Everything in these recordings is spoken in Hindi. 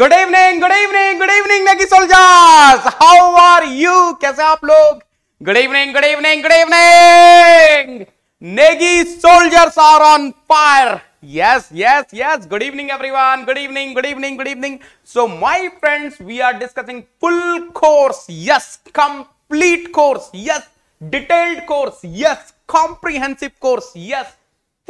Good evening good evening good evening Maggi soldiers how are you कैसे आप लोग good evening good evening good evening Negi soldiers are on fire yes yes yes good evening everyone good evening good evening good evening so my friends we are discussing full course yes complete course yes detailed course yes comprehensive course yes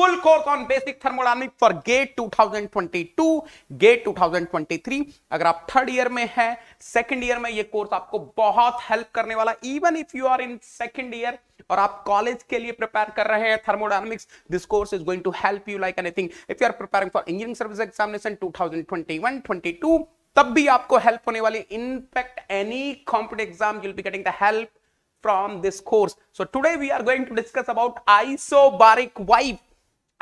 full course on basic thermodynamics for GATE 2022 GATE 2023 अगर आप थर्ड ईयर में हैं सेकंड ईयर में ये कोर्स आपको बहुत हेल्प करने वाला even if you are in second year और आप कॉलेज के लिए प्रिपेयर कर रहे हैं thermodynamics this course is going to help you like anything if you are preparing for engineering service examination 2021 22 तब भी आपको हेल्प होने वाली in fact any competitive exam you will be getting the help from this course so today we are going to discuss about isobaric wipe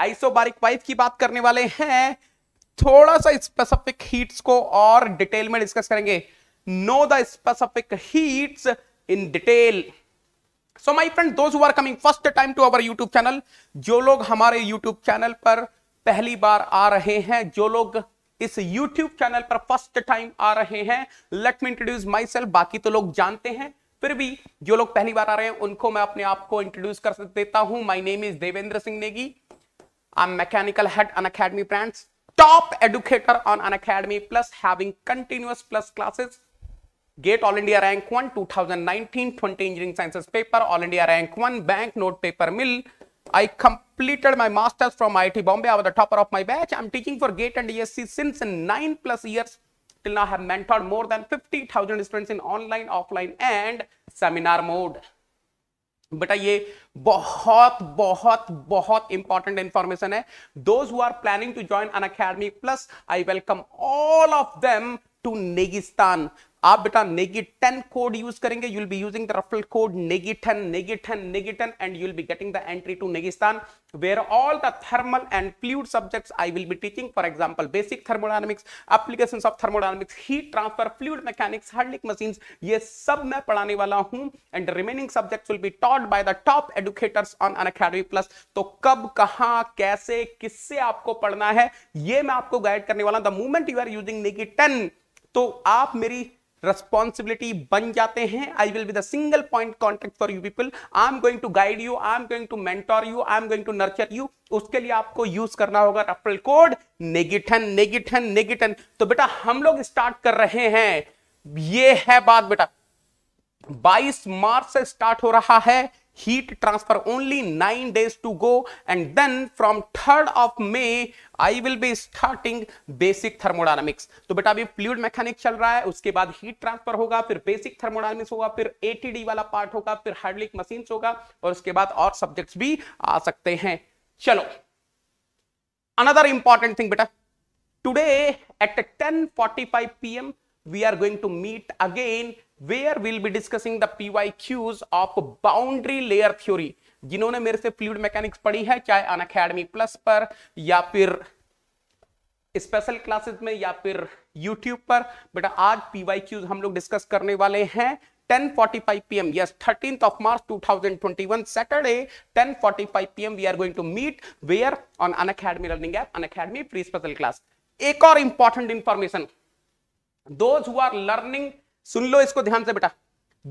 isobaric pipe की बात करने वाले हैं थोड़ा सा स्पेसिफिक हीट्स को और डिटेल में डिस्कस करेंगे know the specific heats in detail so my friend those are coming first time to our YouTube channel जो लोग हमारे यूट्यूब चैनल पर पहली बार आ रहे हैं जो लोग इस YouTube चैनल पर फर्स्ट टाइम आ रहे हैं let me introduce myself बाकी तो लोग जानते हैं फिर भी जो लोग पहली बार आ रहे हैं उनको मैं अपने आप को इंट्रोड्यूस कर देता हूं my name is Devendra Singh Negi I'm mechanical head on Academy brands, top educator on an Academy Plus, having continuous plus classes. Gate All India Rank 1, 2019 20 Engineering Sciences paper, All India Rank 1, bank note paper mill. I completed my masters from IIT Bombay. I was the topper of my batch. I'm teaching for GATE and ESC since 9 plus years. Till now, I have mentored more than 50,000 students in online, offline, and seminar mode. बेटा ये बहुत बहुत बहुत इंपॉर्टेंट इंफॉर्मेशन है those who are planning to join Unacademy plus I welcome all of them to Negistan आप बेटा नेगेटिव कोड यूज करेंगे you be using the referral code negative negative negative and you be getting the entry to Negistan where all the thermal and fluid subjects I will be teaching for example basic thermodynamics applications of thermodynamics heat transfer fluid mechanics hydraulic machines ये सब मैं पढ़ाने वाला हूँ and remaining subjects will be taught by the top educators on Unacademy plus तो कब कहां कैसे किससे आपको पढ़ना है ये मैं आपको गाइड करने वाला हूं the moment you are using negative 10 तो आप मेरी रेस्पॉन्सिबिलिटी बन जाते हैं I will be the point contact for you people I am going to guide you I am going to mentor you I am going to nurture you उसके लिए आपको यूज करना होगा रफल कोड नेगेटन नेगेटन नेगेटन तो बेटा हम लोग स्टार्ट कर रहे हैं ये है बात बेटा 22 मार्च से स्टार्ट हो रहा है heat transfer only 9 days to go and then from 3rd of May I will be starting basic thermodynamics तो बेटा अभी फ्लूड मैकेनिक चल रहा है उसके बाद हीट ट्रांसफर होगा फिर बेसिक थर्मोडायनेमिक्स होगा फिर एटीडी वाला पार्ट होगा फिर हाइड्रोलिक मशीन होगा और उसके बाद और सब्जेक्ट्स भी आ सकते हैं चलो अनदर इंपॉर्टेंट थिंग बेटा today at 10:45 PM we are going to meet again where will be discussing the PYQs of boundary layer theory जिन्होंने मेरे से फ्लूड मैकेनिक्स पढ़ी है चाहे अन अकेडमी प्लस पर या फिर स्पेशल क्लासेस में या फिर यूट्यूब पर बेटा आज पीवाईक्यूज हम लोग डिस्कस करने वाले हैं 10:45 p.m. Yes, 13th of March 2021, Saturday, 10:45 p.m. We are going to meet where on An Academy Learning App, An Academy free special class. एक और important information. Those who are learning सुन लो इसको ध्यान से बेटा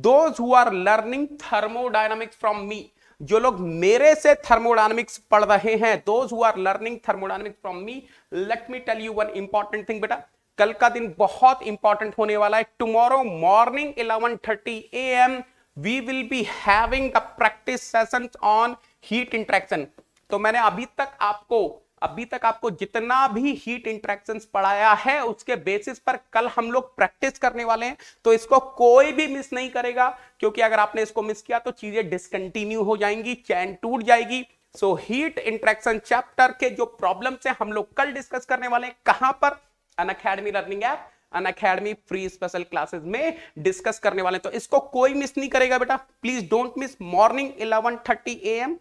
those who are learning thermodynamics from me जो लोग मेरे से थर्मोडाइनमिक्स पढ़ रहे हैं those who are learning thermodynamics from me let me tell you one important thing बेटा कल का दिन बहुत इंपॉर्टेंट होने वाला है tomorrow morning 11:30 AM we will be having the practice sessions on heat interaction तो मैंने अभी तक आपको अभी तक आपको जितना भी हीट इंट्रैक्शन पढ़ाया है उसके बेसिस पर कल हम लोग प्रैक्टिस करने वाले हैं तो इसको कोई भी मिस नहीं करेगा क्योंकि अगर आपने इसको मिस किया तो चीजें डिसकंटिन्यू हो जाएंगी चैन टूट जाएगी सो हीट इंट्रैक्शन चैप्टर के जो प्रॉब्लम है हम लोग कल डिस्कस करने वाले हैं कहां पर Unacademy learning app Unacademy free special classes में डिस्कस करने वाले तो इसको कोई मिस नहीं करेगा बेटा please don't miss morning eleven thirty A M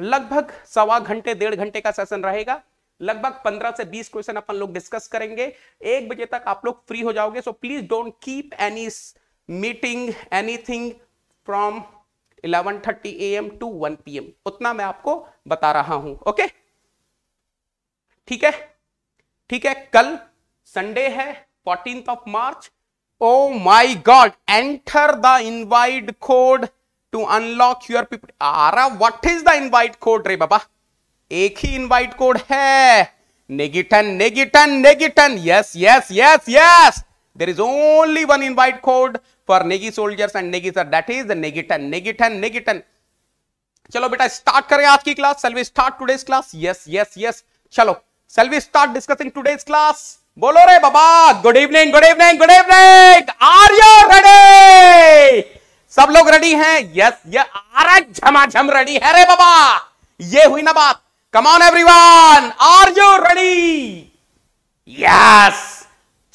लगभग सवा घंटे डेढ़ घंटे का सेशन रहेगा लगभग 15 से 20 क्वेश्चन अपन लोग डिस्कस करेंगे एक बजे तक आप लोग फ्री हो जाओगे so please don't keep any meeting anything from 11:30 AM to 1 PM उतना मैं आपको बता रहा हूं ओके ठीक है ठीक है कल संडे है fourteenth of March oh my god enter the invite code to unlock your people आरा what is the invite code रे बाबा एक ही इनवाइट कोड है Negiten Negiten Negiten yes yes yes yes there is only one invite code for Negi soldiers and Negi sir that is the Negiten Negiten Negiten चलो बेटा स्टार्ट करें आज की class shall we start today's class yes yes yes चलो shall we start discussing today's class बोलो रे बाबा good evening good evening good evening are you ready सब लोग रेडी हैं यस ये आर झमाझम रेडी है रे बाबा ये हुई ना बात come on one are you ready yes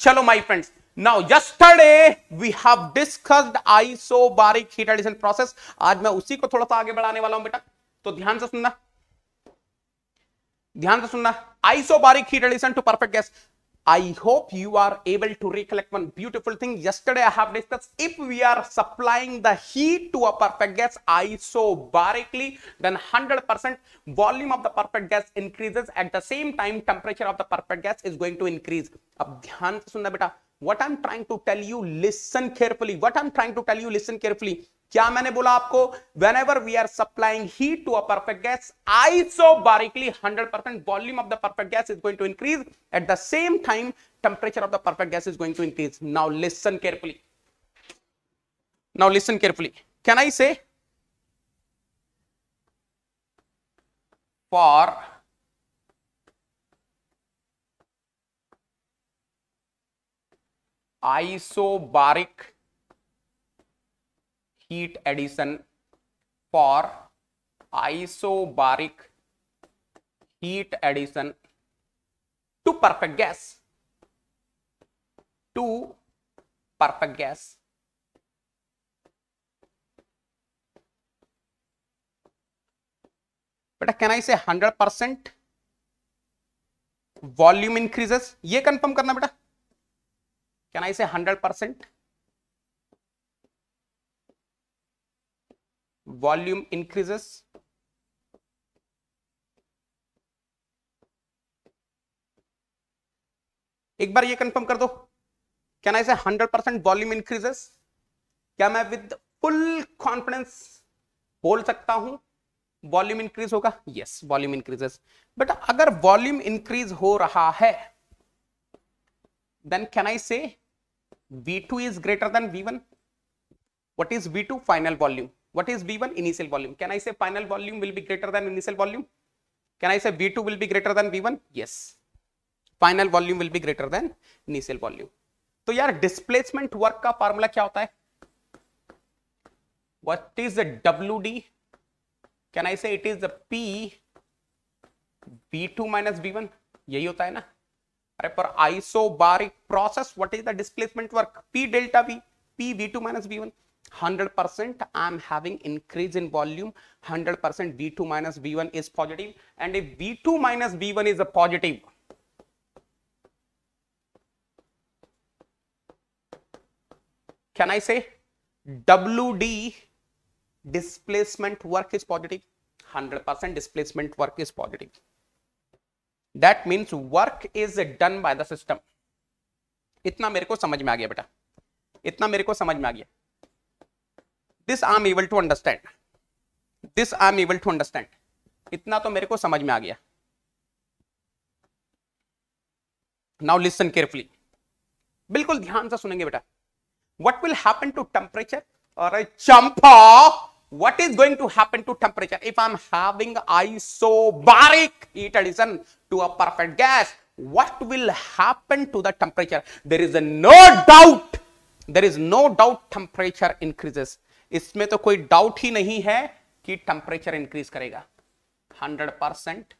चलो my friends now yesterday we have discussed isobaric heat addition process आज मैं उसी को थोड़ा सा आगे बढ़ाने वाला हूं बेटा तो ध्यान से सुनना ध्यान से सुनना isobaric heat addition to perfect gas I hope you are able to recollect one beautiful thing. Yesterday I have discussed if we are supplying the heat to a perfect gas isobarically, then 100% volume of the perfect gas increases. At the same time, temperature of the perfect gas is going to increase. What I'm trying to tell you, listen carefully. What I'm trying to tell you, listen carefully. क्या मैंने बोला आपको whenever we are supplying heat to a perfect gas isobarically hundred percent volume of the perfect gas is going to increase at the same time temperature of the perfect gas is going to increase now listen carefully now listen carefully can I say for isobaric heat addition for isobaric heat addition to perfect gas to perfect gas बेटा can I say 100 percent volume increases ये कंफर्म करना बेटा can I say 100 percent volume increases एक बार ये कंफर्म कर दो क्या ना इसे 100 परसेंट वॉल्यूम इंक्रीजेस क्या मैं विद फुल कॉन्फिडेंस बोल सकता हूं वॉल्यूम इंक्रीज होगा यस वॉल्यूम इंक्रीजेस बट अगर वॉल्यूम इंक्रीज हो रहा है then can I say V2 than V one V1. Is V V2? Final volume What is V1? Initial volume. Can I say final volume will be greater than initial volume? Can I say V2 will be greater than V1? Yes. Final volume will be greater than initial volume. तो यार displacement work ka formula kya hota hai what is the WD? Can I say it is the P B2 minus B1? यही hota hai na अरे पर isobaric process what is the displacement work P delta V P v2 minus v1 100 percent I am having increase in volume 100 percent V2 minus V1 is positive and if V2 minus V1 is a positive can I say WD displacement work is positive 100 percent displacement work is positive that means work is done by the system इतना मेरे को समझ में आ गया बेटा इतना मेरे को समझ में आ गया this I am able to understand. This I am able to understand. Itna to मेरे को समझ में आ गया नाउ लिसन केयरफुली बिल्कुल ध्यान से सुनेंगे what will happen to temperature or a champa what is going to happen to temperature if i'm having isobaric heat addition to a perfect gas what will happen to the temperature there is no doubt there is no doubt temperature increases इसमें तो कोई डाउट ही नहीं है कि टेम्परेचर इंक्रीज करेगा 100 percent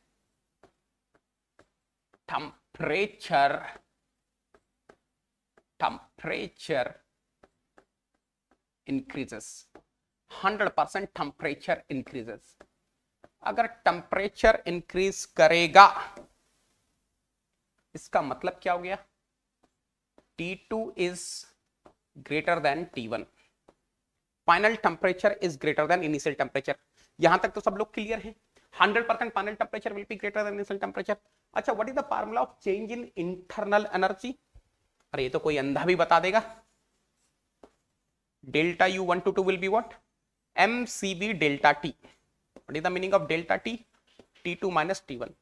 temperature temperature increases 100 percent temperature increases अगर टेम्परेचर इंक्रीज करेगा इसका मतलब क्या हो गया T2 two is greater than one final temperature is greater than initial temperature यहां तक तो सब लोग क्लियर है 100 percent final temperature will be greater than initial temperature अच्छा what is the formula of change in internal energy अरे ये तो कोई अंधा भी बता देगा delta U one two two will be what M C V delta T what is the meaning of delta T T two minus T one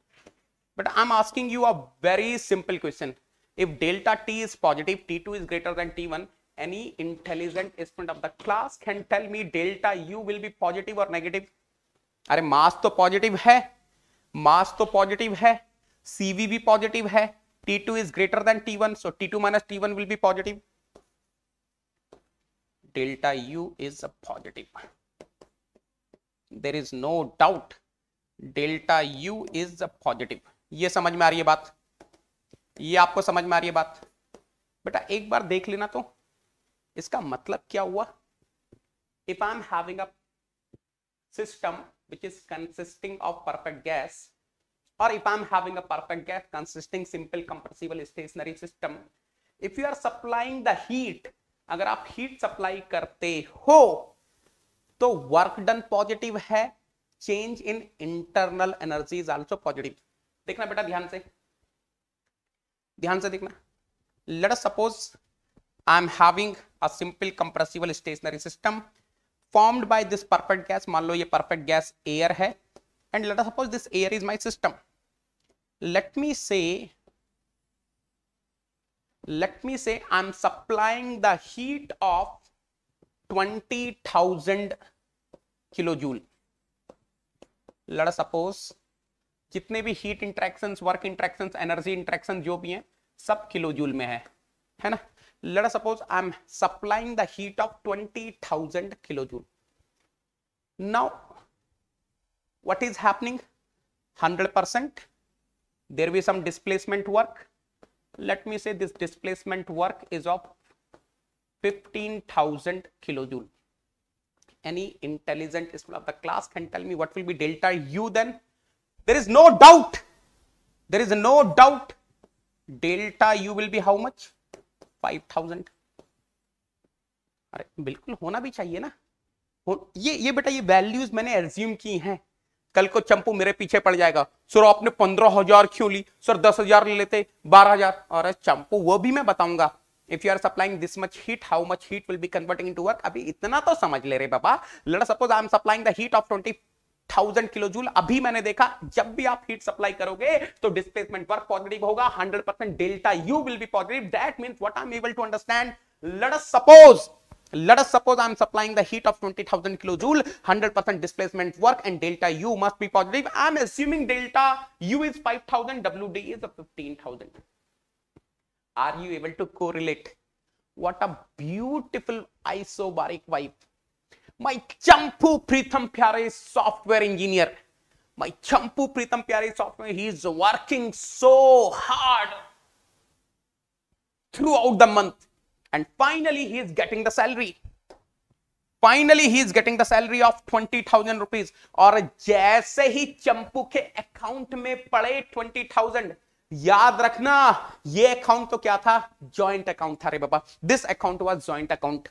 but I am asking you a very simple question if delta t is positive t2 is greater than t1 any intelligent student of the class can tell me delta u will be positive or negative are mass to positive hai mass to positive hai cv bhi positive hai t2 is greater than t1 so t2 minus t1 will be positive delta u is a positive. There is no doubt delta u is a positive. ye samajh mein aa rahi hai baat ye aapko samajh mein aa rahi hai baat बेटा एक बार देख लेना तो इसका मतलब क्या हुआ if I am having a system which is consisting of perfect gas और if I am having a perfect gas consisting simple compressible stationary system if you are supplying the heat अगर आप हीट सप्लाई करते हो तो वर्क डन पॉजिटिव है change in internal energy is also positive देखना बेटा ध्यान से ध्यान से देखना let suppose I am having a simple compressible stationary system formed by this perfect gas. मान लो ये perfect gas air है and let us suppose this air is my system. Let me say let me say I am supplying the heat of 20,000 kilojoule. Let us suppose जितने भी heat interactions work interactions energy interactions जो भी हैं सब kilojoule में है है ना let us suppose i'm supplying the heat of 20000 kilojoule now what is happening 100% there will be some displacement work let me say this displacement work is of 15000 kilojoule any intelligent student of the class can tell me what will be delta u then there is no doubt there is no doubt delta u will be how much five thousand अरे बिल्कुल होना भी चाहिए ना ये ये बेटा ये वैल्यूज मैंने एज्यूम की हैं कल को चंपू मेरे पीछे पड़ जाएगा सर आपने पंद्रह हजार क्यों ली सर दस हजार ले लेते बारह हजार और चंपू वो भी मैं बताऊंगा If you are supplying this much heat, how much heat will be converting into work? अभी इतना तो समझ ले रहे बाबा let suppose I am supplying the heat of twenty thousand kilo joule अभी मैंने देखा जब भी आप हीट सप्लाई करोगे तो डिस्प्लेसमेंट वर्क पॉजिटिव होगा hundred percent delta U will be positive that mean what I am able to understand let us suppose let us suppose i am supplying the heat of 20000 kilojoule 100% displacement work and delta u must be positive i am assuming delta u is 5000 wd is 15000 are you able to correlate what a beautiful isobaric wipe my champu pritham pyare software engineer my champu pritham pyare software he is working so hard throughout the month and finally he is getting the salary finally he is getting the salary of twenty thousand rupees और जैसे ही चंपू के अकाउंट में पड़े ट्वेंटी थाउजेंड याद रखना ये अकाउंट तो क्या था जॉइंट अकाउंट था रे बाबा this account was joint account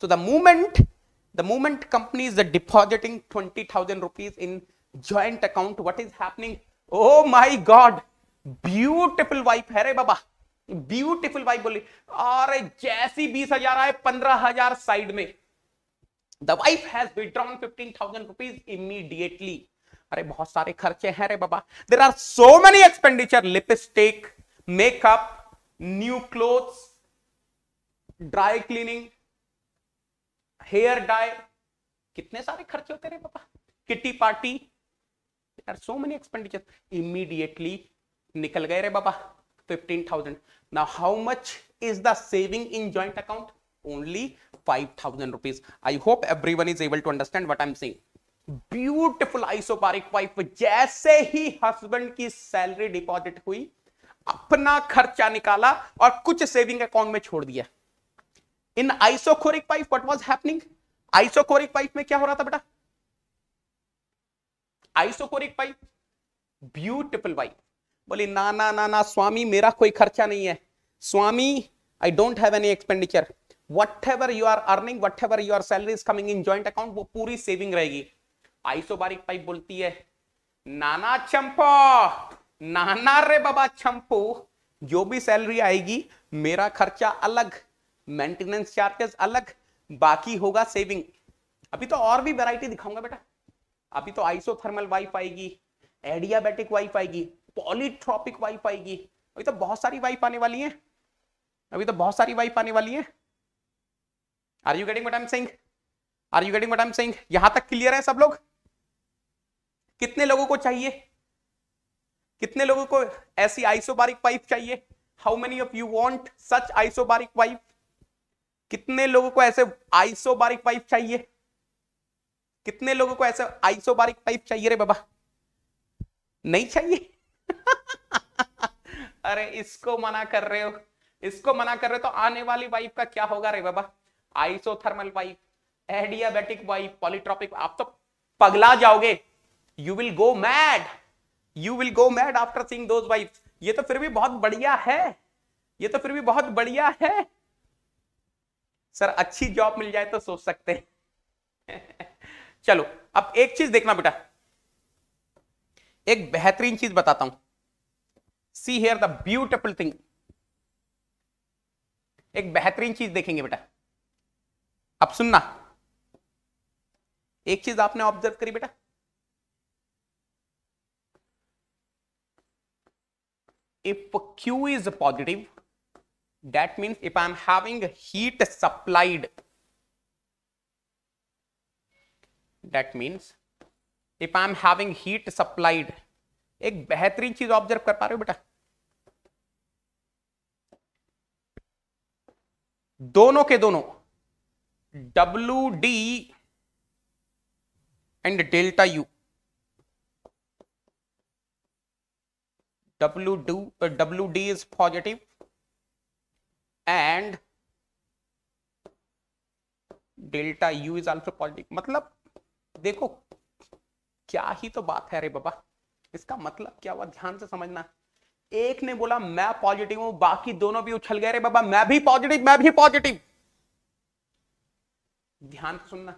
so the moment the moment company is depositing 20,000 rupees in joint account, what is happening? Oh my God! Beautiful wife, hare baba. Beautiful wife बोली अरे जैसी बीस हजार आए पंद्रह हजार साइड में the wife has withdrawn fifteen thousand rupees immediately अरे बहुत सारे खर्चे हैं रे बाबा there are so many expenditure lipstick makeup new cloth dry cleaning hair dye कितने सारे खर्चे होते रहे पापा kitty party are so many expenditure immediately निकल गए रे बाबा fifteen thousand now how much is the saving in joint account only five thousand rupees I hope everyone is able to understand what I am saying beautiful isobaric wife जैसे ही हस्बैंड की सैलरी डिपॉजिट हुई अपना खर्चा निकाला और कुछ सेविंग अकाउंट में छोड़ दिया in isochoric pipe what was happening isochoric pipe में क्या हो रहा था बेटा आइसोकोरिक पाइप ब्यूटिफुल पाइप बोले ना ना ना ना स्वामी मेरा कोई खर्चा नहीं है Swami I don't have any expenditure whatever you are earning whatever you are salary is coming in joint account वो पूरी सेविंग रहेगी आइसोबारिक पाइप बोलती है नाना चंपो नाना रे बाबा चंपू जो भी सैलरी आएगी मेरा खर्चा अलग मेंटेनेंस चार्जेस अलग बाकी होगा सेविंग अभी तो और भी वेराइटी दिखाऊंगा बेटा अभी तो आइसोथर्मल वाइफ आएगी एडियाबेटिक वाइफ आएगी पॉलीट्रॉपिक वाइफ आएगी अभी तो बहुत सारी वाइफ आने वाली है अभी तो बहुत सारी वाइफ आने वाली है are you getting what saying are you getting what saying यहां तक क्लियर है सब लोग कितने लोगों को चाहिए कितने लोगों को ऐसी आइसोबारिक वाइफ चाहिए how many of you want such isobaric wife कितने लोगों को ऐसे बारिक पाइप चाहिए कितने लोगों को ऐसे बारिक पाइप चाहिए रे बाबा नहीं चाहिए अरे इसको मना कर रहे हो इसको मना कर रहे हो तो आने वाली वाइफ का क्या होगा रे बाबा isothermal wife adiabatic wife polytropic आप तो पगला जाओगे you will go mad you will go mad after seeing दो ये तो फिर भी बहुत बढ़िया है ये तो फिर भी बहुत बढ़िया है सर अच्छी जॉब मिल जाए तो सोच सकते हैं चलो अब एक चीज देखना बेटा एक बेहतरीन चीज बताता हूं see here the beautiful thing एक बेहतरीन चीज देखेंगे बेटा अब सुनना एक चीज आपने ऑब्जर्व करी बेटा if Q is positive that means if i am having heat supplied that means if i am having heat supplied एक बेहतरीन चीज ऑब्जर्व कर पा रहे हो बेटा दोनों के दोनों W D and delta U W do W D is positive and delta U is also positive मतलब देखो क्या ही तो बात है रे बाबा इसका मतलब क्या हुआ ध्यान से समझना एक ने बोला मैं पॉजिटिव हूं बाकी दोनों भी उछल गए रे बाबा मैं भी पॉजिटिव मैं भी पॉजिटिव ध्यान से सुनना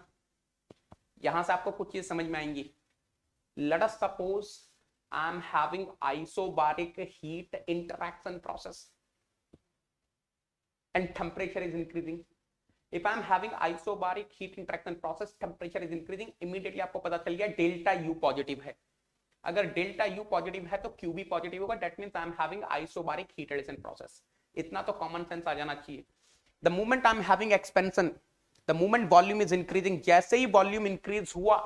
यहां से आपको कुछ चीज समझ में आएंगी let us suppose I am having isobaric heat interaction process and temperature is increasing if i am having isobaric heat interaction process temperature is increasing immediately आपको पता चल गया डेल्टा U पॉजिटिव है अगर डेल्टा U पॉजिटिव है तो Q भी पॉजिटिव होगा that means I am having isobaric heat addition process इतना तो कॉमन सेंस आ जाना चाहिए the moment I am having expansion the moment volume is increasing जैसे ही वॉल्यूम इंक्रीज हुआ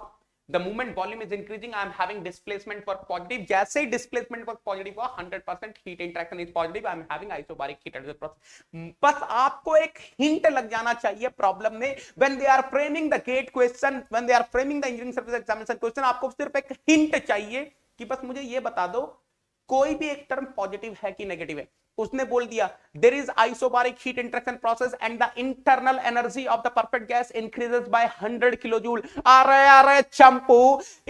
the moment volume is increasing i am having displacement work positive जैसे ही displacement work positive हुआ 100% heat interaction is positive i am having isobaric heat transfer process bas aapko ek hint lag jana chahiye problem mein when they are framing the gate question when they are framing the engineering service examination question aapko sirf ek hint chahiye ki bas mujhe ye bata do कोई भी एक टर्म पॉजिटिव है कि नेगेटिव है उसने बोल दिया there is isobaric heat interaction process and the internal energy of the perfect gas increases by 100 kilo joule आ रहे आ रहे चंपू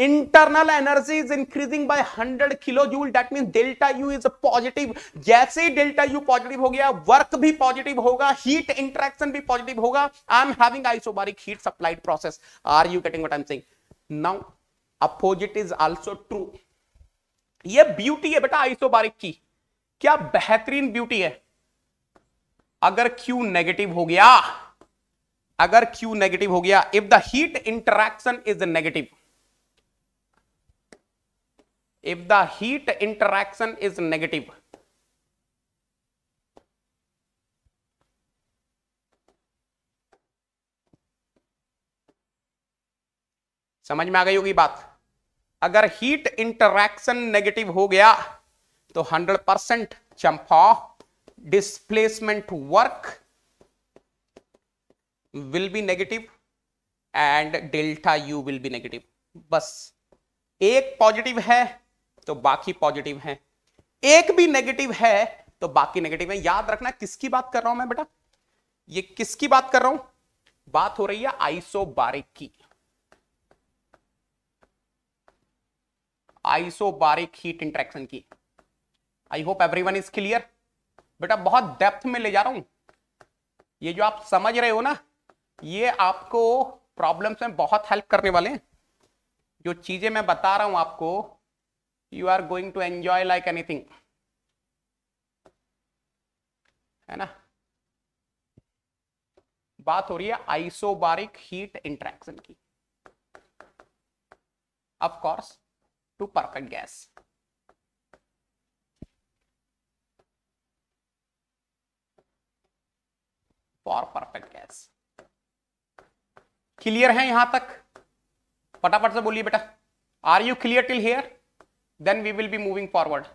internal energy is increasing by 100 kilo joule that mean delta U is positive जैसे ही डेल्टा यू पॉजिटिव हो गया वर्क भी पॉजिटिव होगा हीट इंट्रैक्शन भी पॉजिटिव होगा I am having isobaric heat supplied process are you getting what I am saying now opposite is also true ये ब्यूटी है बेटा आइसोबारिक की क्या बेहतरीन ब्यूटी है अगर Q नेगेटिव हो गया अगर Q नेगेटिव हो गया if the heat interaction is negative if the heat interaction is negative समझ में आ गई होगी बात अगर हीट इंटरैक्शन नेगेटिव हो गया तो 100 परसेंट चंपा displacement work will be negative and delta U will be negative बस एक पॉजिटिव है तो बाकी पॉजिटिव है एक भी नेगेटिव है तो बाकी नेगेटिव है याद रखना किसकी बात कर रहा हूं मैं बेटा ये किसकी बात कर रहा हूं बात हो रही है बारिक की बारिक हीट इंट्रैक्शन की I hope everyone is clear बेटा बहुत डेप्थ में ले जा रहा हूं ये जो आप समझ रहे हो ना ये आपको प्रॉब्लम्स में बहुत हेल्प करने वाले हैं जो चीजें मैं बता रहा हूं आपको you are going to enjoy like anything है ना बात हो रही है आइसोबारिक हीट इंट्रैक्शन की of course to perfect gas for perfect gas clear है यहां तक फटाफट से बोलिए बेटा are you clear till here then we will be moving forward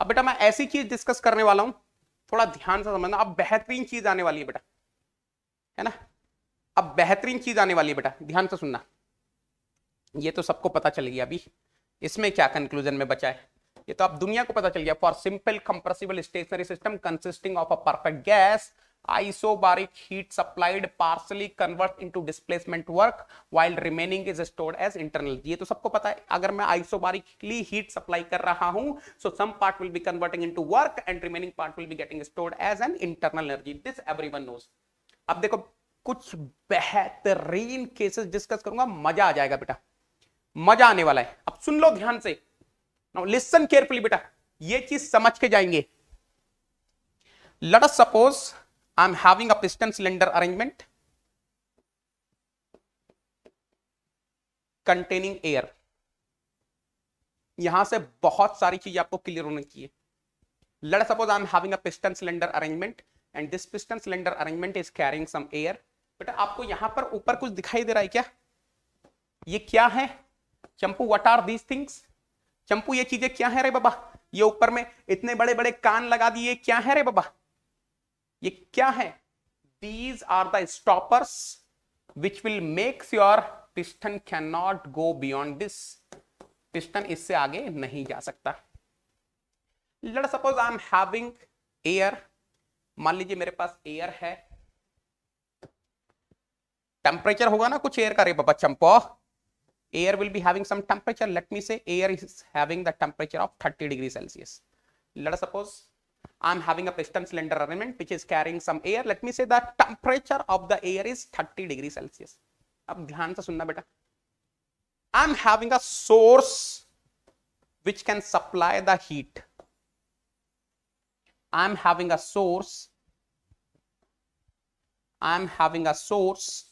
अब बेटा मैं ऐसी चीज डिस्कस करने वाला हूं थोड़ा ध्यान से समझना अब बेहतरीन चीज आने वाली है बेटा है ना अब बेहतरीन चीज आने वाली है बेटा ध्यान से सुनना ये तो सबको पता चल गया अभी इसमें क्या कंक्लूजन में बचा है ये तो आप दुनिया को पता चल गया for simple compressible stationary system consisting of a perfect gas isobaric heat supplied partially converts into displacement work while remaining is stored as internal ये तो सबको पता है अगर मैं isobarically heat supply कर रहा हूं so some part will be converting into work and remaining part will be getting stored as an internal energy this everyone knows अब देखो कुछ बेहतरीन केसेस डिस्कस करूंगा मजा आ जाएगा बेटा मजा आने वाला है अब सुन लो ध्यान से लिसन केयरफुली बेटा ये चीज समझ के जाएंगे let us suppose i am having a piston cylinder arrangement containing air यहां से बहुत सारी चीजें आपको क्लियर होनी चाहिए let suppose I am having a piston cylinder arrangement and this piston cylinder arrangement is carrying some air बेटा आपको यहां पर ऊपर कुछ दिखाई दे रहा है क्या ये क्या है चंपू व्हाट आर दीज थिंग्स चंपू ये चीजें क्या है रे बाबा ये ऊपर में इतने बड़े बड़े कान लगा दिए क्या है रे बाबा ये क्या है these are the stoppers which will makes your piston can not go beyond this piston इससे आगे नहीं जा सकता let suppose I am having air मान लीजिए मेरे पास एयर है टेम्परेचर होगा ना कुछ एयर का रे बाबा चंपो air will be having some temperature let me say air is having the temperature of 30 degree Celsius let suppose I'm having a piston cylinder arrangement which is carrying some air. Let me say the temperature of the air is 30 degrees Celsius. बेटा I'm having a source which can supply the heat. I'm having a source. I'm having a source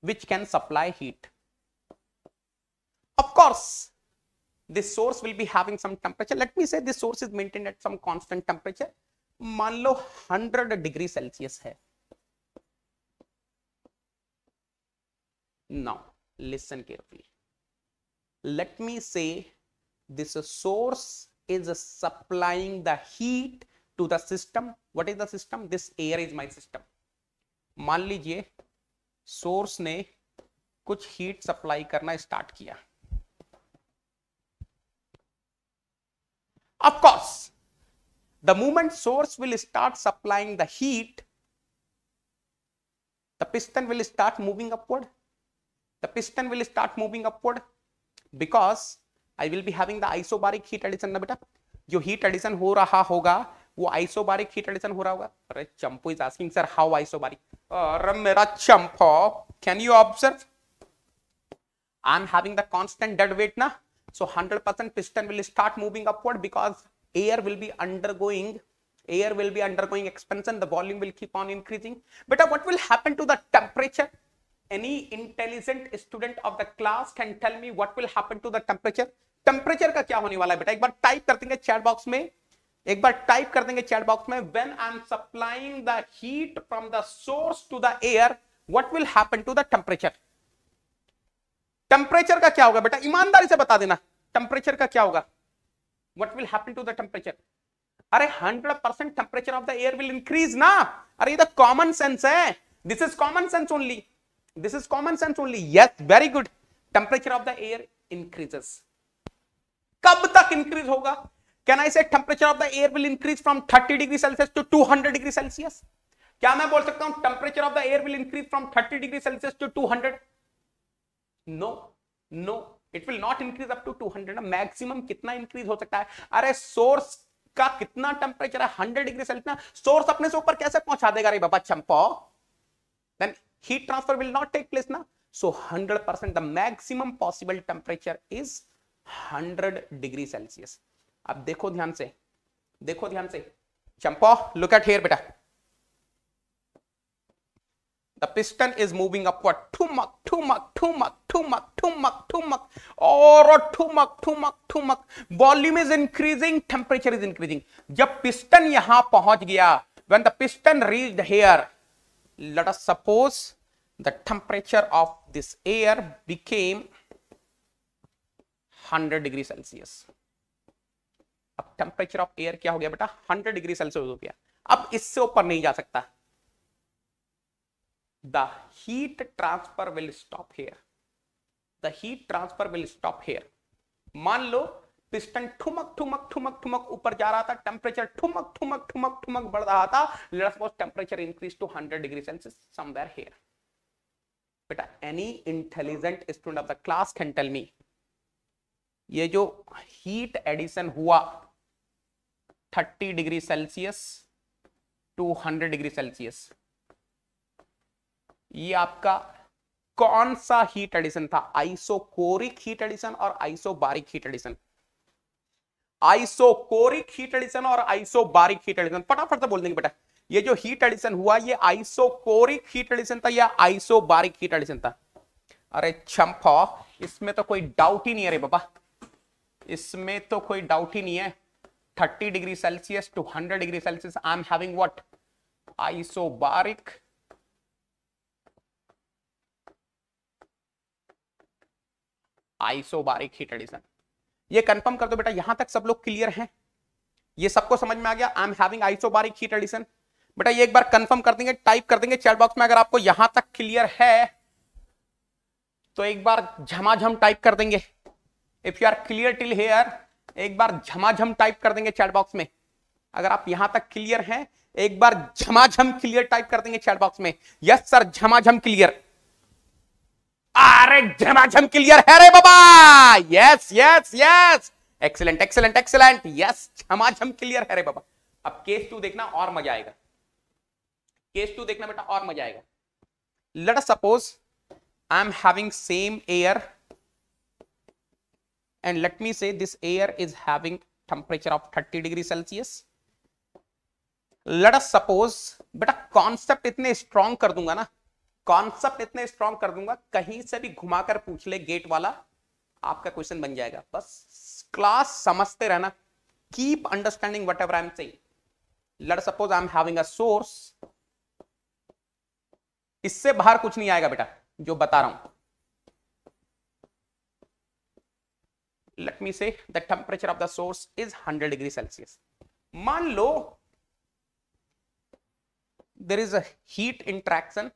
which can supply heat. Of course, this source will be having some temperature. Let me say this source is maintained at some constant temperature. मान लो 100 डिग्री सेल्सियस है now listen carefully let me say this source is supplying the heat to the system what is the system this air is my system मान लीजिए सोर्स ने कुछ हीट सप्लाई करना स्टार्ट किया Of course, the moment source will start supplying the heat. The piston will start moving upward. The piston will start moving upward because I will be having the isobaric heat addition na beta jo heat addition ho raha hoga wo isobaric heat addition ho raha hoga are चंपो is asking sir how isobaric are mera चंपो can you observe i am having the constant dead weight na So 100% piston will start moving upward because air will be undergoing air will be undergoing expansion the volume will keep on increasing but what will happen to the temperature any intelligent student of the class can tell me what will happen to the temperature temperature ka kya hone wala hai beta ek bar type kar denge chat box mein ek bar type kar denge chat box mein when i am supplying the heat from the source to the air what will happen to the temperature temperature का क्या होगा बेटा ईमानदारी से बता देना टेम्परेचर का क्या होगा what will happen to the temperature अरे hundred percent temperature of the air will increase ना अरे ये तो कॉमन सेंस है this is common sense only this is common sense only yes very good temperature of the air increases कब तक इंक्रीज होगा can I say temperature of the air will increase from thirty degree Celsius to two hundred degree Celsius क्या मैं बोल सकता हूं temperature of the air will increase from thirty degree Celsius to two hundred no no it will not increase up to 200 maximum कितना इंक्रीज हो सकता है अरे सोर्स का कितना टेम्परेचर है 100 डिग्री सेल्सियस ना सोर्स अपने से ऊपर कैसे पहुंचा देगा रे बाबा चंपो then heat transfer will not take place ना so 100 percent the maximum possible temperature is 100 degree Celsius अब देखो ध्यान से देखो ध्यान से चंपो लुक एट हियर बेटा The piston is moving upward. Tumak, tumak, tumak, tumak, tumak, tumak. or tumak tumak tumak volume is increasing temperature is increasing जब piston यहां पहुंच गया when the piston reached here let us suppose the temperature of this air became 100 degree celsius अब टेम्परेचर ऑफ एयर क्या हो गया बेटा 100 डिग्री सेल्सियस हो गया अब इससे ऊपर नहीं जा सकता the heat transfer will stop here the heat transfer will stop here मान लो पिस्टन ठुमक ठुमक ठुमक ठुमक ऊपर जा रहा था टेम्परेचर ठुमक ठुमक ठुमक ठुमक बढ़ रहा था let suppose temperature increase to 100 degree Celsius somewhere here बेटा any intelligent student of the class can tell me ये जो हीट एडिशन हुआ 30 degree Celsius to 100 degree Celsius ये आपका कौन सा हीट एडिशन था आइसोकोरिक हीट एडिशन और isobaric heat addition isochoric heat addition और आइसोबारिक हीट एडिशन फटाफट से बोल देंगे बेटा ये जो हीट एडिशन हुआ ये आइसोकोरिक हीट एडिशन था या आइसोबारिक हीट एडिशन था अरे छंपो इसमें तो कोई डाउट ही नहीं है रे बाबा इसमें तो कोई डाउट ही नहीं है 30 degree Celsius to 100 degree Celsius I am having what isobaric isobaric heat addition ये कंफर्म कर दो बेटा यहां तक सब लोग क्लियर हैं ये सबको समझ में आ गया I am having isobaric heat addition बेटा ये एक बार कंफर्म कर देंगे टाइप कर देंगे चैट बॉक्स में अगर आपको यहां तक क्लियर है तो एक बार झमाझम टाइप कर देंगे if you are clear till here एक बार झमाझम टाइप कर देंगे चैट बॉक्स में अगर आप यहां तक क्लियर हैं एक बार झमाझम क्लियर टाइप कर देंगे चैट बॉक्स में यस सर झमाझम क्लियर अरे झमाझम क्लियर है रे बाबा yes yes yes excellent excellent excellent yes झमाझम क्लियर है रे बाबा अब केस टू देखना और मजा आएगा केस टू देखना बेटा और मजा आएगा let us suppose I am having same air and let me say this air is having temperature of 30 degree Celsius let us suppose बेटा कॉन्सेप्ट इतने स्ट्रॉन्ग कर दूंगा ना कॉन्सेप्ट इतने स्ट्रॉन्ग कर दूंगा कहीं से भी घुमाकर पूछ ले गेट वाला आपका क्वेश्चन बन जाएगा बस क्लास समझते रहना keep understanding whatever I am say let suppose I am having a source इससे बाहर कुछ नहीं आएगा बेटा जो बता रहा हूं let say the temperature of the source is hundred 100 Celsius मान लो there is heat interaction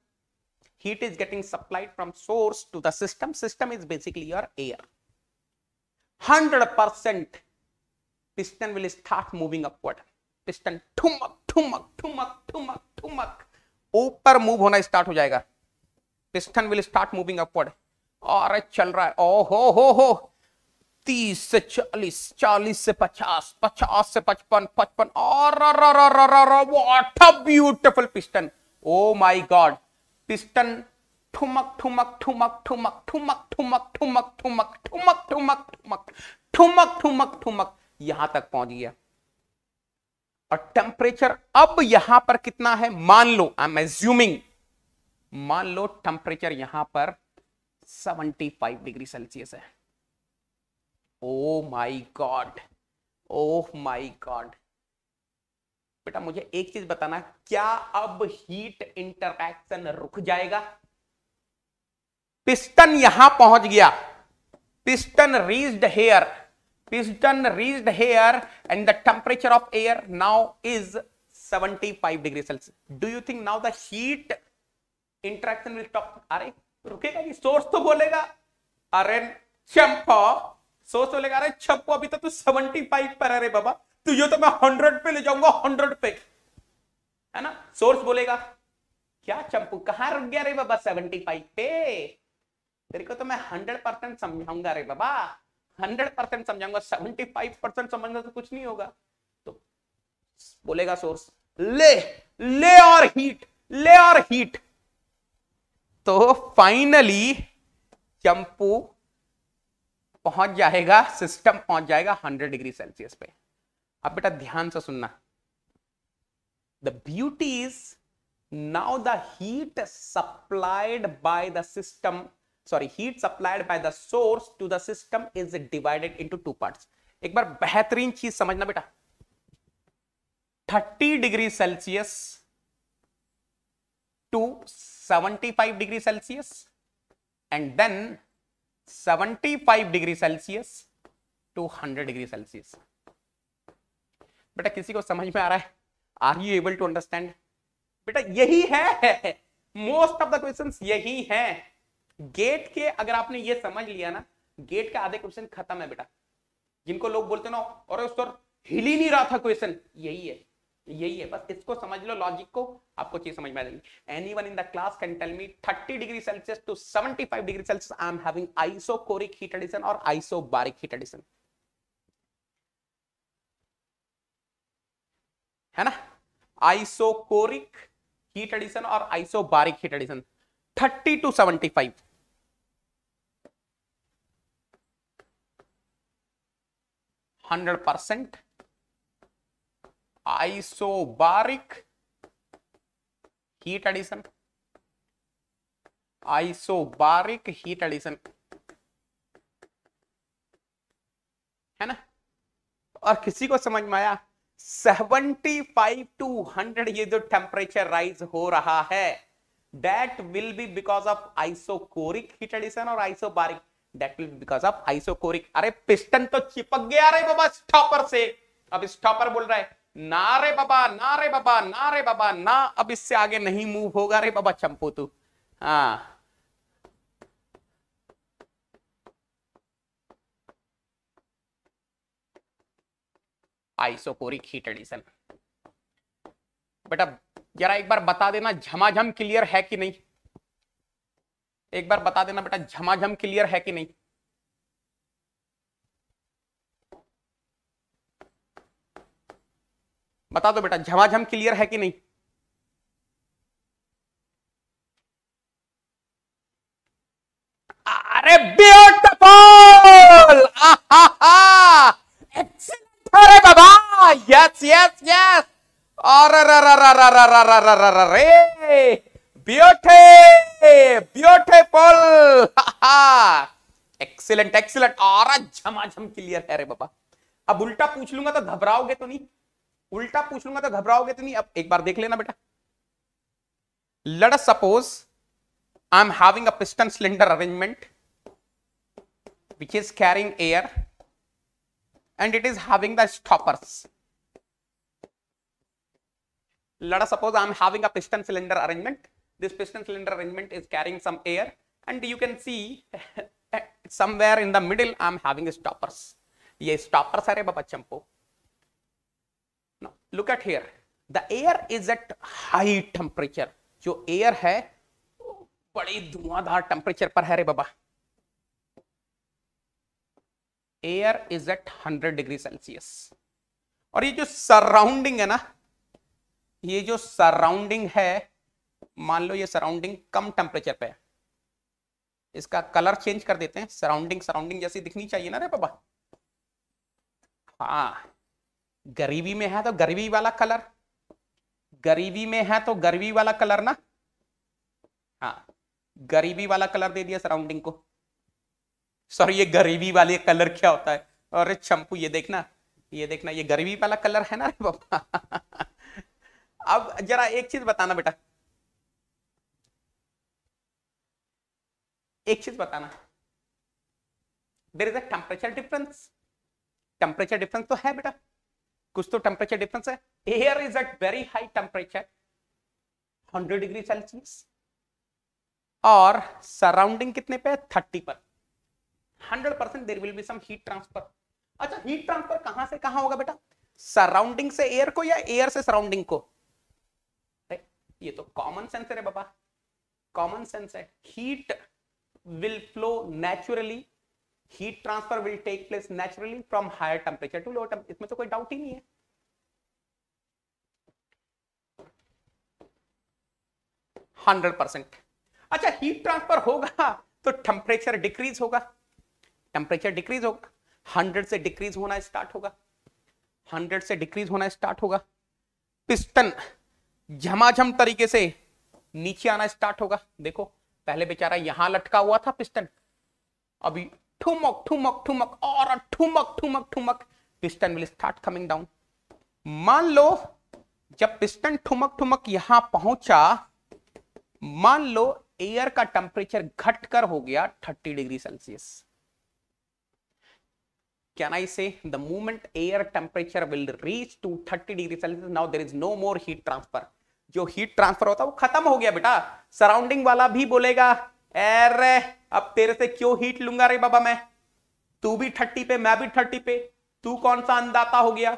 heat is getting supplied from source to the system system is basically your air 100% piston will start moving upward piston thumak thumak thumak thumak thumak ऊपर मूव होना स्टार्ट हो जाएगा piston will start moving upward अरे चल रहा है ओ हो हो हो तीस से चालीस चालीस से पचास पचास से पचपन पचपन और beautiful piston oh my God piston ठुमक ठुमक ठुमक ठुमक ठुमक ठुमक ठुमक ठुमक ठुमक ठुमक ठुमक ठुमक ठुमक ठुमक यहां तक पहुंच गया और टेम्परेचर अब यहां पर कितना है मान लो आई एम एज्यूमिंग मान लो टेम्परेचर यहां पर 75 डिग्री सेल्सियस है ओ my God oh my God बेटा मुझे एक चीज बताना क्या अब हीट इंटरक्शन रुक जाएगा पिस्टन यहां पहुंच गया piston reached here piston reached here and the temperature of air now is 75 degree Celsius do you think now the heat interaction will stop अरे रुकेगा ये सोर्स तो बोलेगा अरे चंपो तो सोर्स बोलेगा अरे चंपो अभी तो तू 75 पर है रे बाबा तो ये तो मैं हंड्रेड पे ले जाऊंगा हंड्रेड पे है ना सोर्स बोलेगा क्या चंपू कहां रुक गया रे बाबा सेवेंटी फाइव पे तेरे को तो मैं हंड्रेड परसेंट समझाऊंगा रे बाबा हंड्रेड परसेंट समझाऊंगा सेवेंटी फाइव परसेंट समझना तो कुछ नहीं होगा तो बोलेगा सोर्स ले ले और हीट ले और हीट तो फाइनली चंपू पहुंच जाएगा सिस्टम पहुंच जाएगा हंड्रेड डिग्री सेल्सियस पे अब बेटा ध्यान से सुनना the beauty is now the heat supplied by the system sorry heat supplied by the source to the system is divided into two parts एक बार बेहतरीन चीज समझना बेटा 30 degree Celsius five 75 Celsius and then then 75 degree Celsius to 100 degree Celsius बेटा किसी को समझ में आ रहा है are you able to understand बेटा यही है मोस्ट ऑफ द क्वेश्चन यही है गेट के अगर आपने ये समझ लिया ना गेट का आधे क्वेश्चन खत्म है बेटा जिनको लोग बोलते ना और सर हिल ही नहीं रहा था क्वेश्चन यही है यही है बस इसको समझ लो लॉजिक को आपको चीज समझ में आ जाएगी any one in the class can tell me thirty degree Celsius to seventy five degree Celsius I am having isochoric heat addition और आइसोबारिक हीट एडिशन है ना आइसोकोरिक हीट एडिशन और isobaric heat addition 30 to 75 hundred percent isobaric heat addition isobaric heat addition है ना और किसी को समझ में आया सेवेंटी फाइव टू हंड्रेड ये जो टेम्परेचर राइज हो रहा है that will be because of isochoric heat addition और isobaric that will be because of isochoric अरे पिस्टन तो चिपक गया रे बाबा स्टॉपर से अब स्टॉपर बोल रहा है ना रे बाबा ना रे बाबा ना रे बाबा ना अब इससे आगे नहीं मूव होगा रे बाबा चंपू तू हाँ आइसोकोरिक हीट एडिशन बेटा जरा एक बार बता देना झमाझम क्लियर है कि नहीं एक बार बता देना बेटा झमाझम क्लियर है कि नहीं बता दो बेटा झमाझम क्लियर है कि नहीं अरे बेटा yes, yes, yes. Beautiful excellent excellent और झमाझम क्लियर है रे बाबा अब उल्टा पूछ लूंगा तो घबराओगे तो नहीं उल्टा पूछ लूंगा तो घबराओगे तो नहीं अब एक बार देख लेना बेटा let us suppose I am having a piston cylinder arrangement which is carrying air and it is having the stoppers let us suppose I am having a piston cylinder arrangement. This piston cylinder arrangement is carrying some air and you can see eh, somewhere in the middle I am having stoppers. ये stoppers are eh, Baba Champo. Now look at here. The air is at high temperature. जो air है बड़े धुआंधार temperature पर है रे बाबा Air is at 100 degrees Celsius. और ये जो surrounding है ना ये जो सराउंडिंग है मान लो ये सराउंडिंग कम टेम्परेचर पे है इसका कलर चेंज कर देते हैं सराउंडिंग सराउंडिंग जैसी दिखनी चाहिए ना रे पापा हाँ गरीबी में है तो गरीबी वाला कलर गरीबी में है तो गरीबी वाला कलर ना हाँ गरीबी वाला कलर दे दिया सराउंडिंग को सॉरी ये गरीबी वाले कलर क्या होता है अरे चंपू ये देखना ये देखना ये गरीबी वाला कलर है ना रे बाबा अब जरा एक चीज बताना बेटा एक चीज बताना there is a temperature difference temperature difference तो है बेटा कुछ तो टेम्परेचर डिफरेंस है air is at very high temperature 100 degree Celsius और सराउंडिंग कितने पे थर्टी पर hundred percent there will be some heat transfer अच्छा हीट ट्रांसफर कहां से कहां होगा बेटा सराउंडिंग से एयर को या एयर से सराउंडिंग को ये तो कॉमन सेंस है बाबा कॉमन सेंस है heat will flow naturally heat transfer will take place naturally from higher temperature to lower temperature इसमें तो कोई डाउट ही नहीं है हंड्रेड परसेंट अच्छा हीट ट्रांसफर होगा तो टेम्परेचर डिक्रीज होगा टेम्परेचर डिक्रीज होगा हंड्रेड से डिक्रीज होना स्टार्ट होगा हंड्रेड से डिक्रीज होना स्टार्ट होगा पिस्टन झमाझम तरीके से नीचे आना स्टार्ट होगा देखो पहले बेचारा यहां लटका हुआ था पिस्टन अभी ठुमक ठुमक ठुमक और ठुमक ठुमक ठुमक piston will start coming down मान लो जब पिस्टन ठुमक ठुमक यहां पहुंचा मान लो एयर का टेम्परेचर घटकर हो गया 30 degree Celsius can I say the moment air temperature will reach to 30 degrees Celsius now there is no more heat transfer जो हीट ट्रांसफर होता है वो खत्म हो गया बेटा सराउंडिंग वाला भी बोलेगा अरे अब तेरे से क्यों हीट लूंगा रे बाबा मैं तू भी थर्टी पे मैं भी थर्टी पे तू कौन सा अंदाता हो गया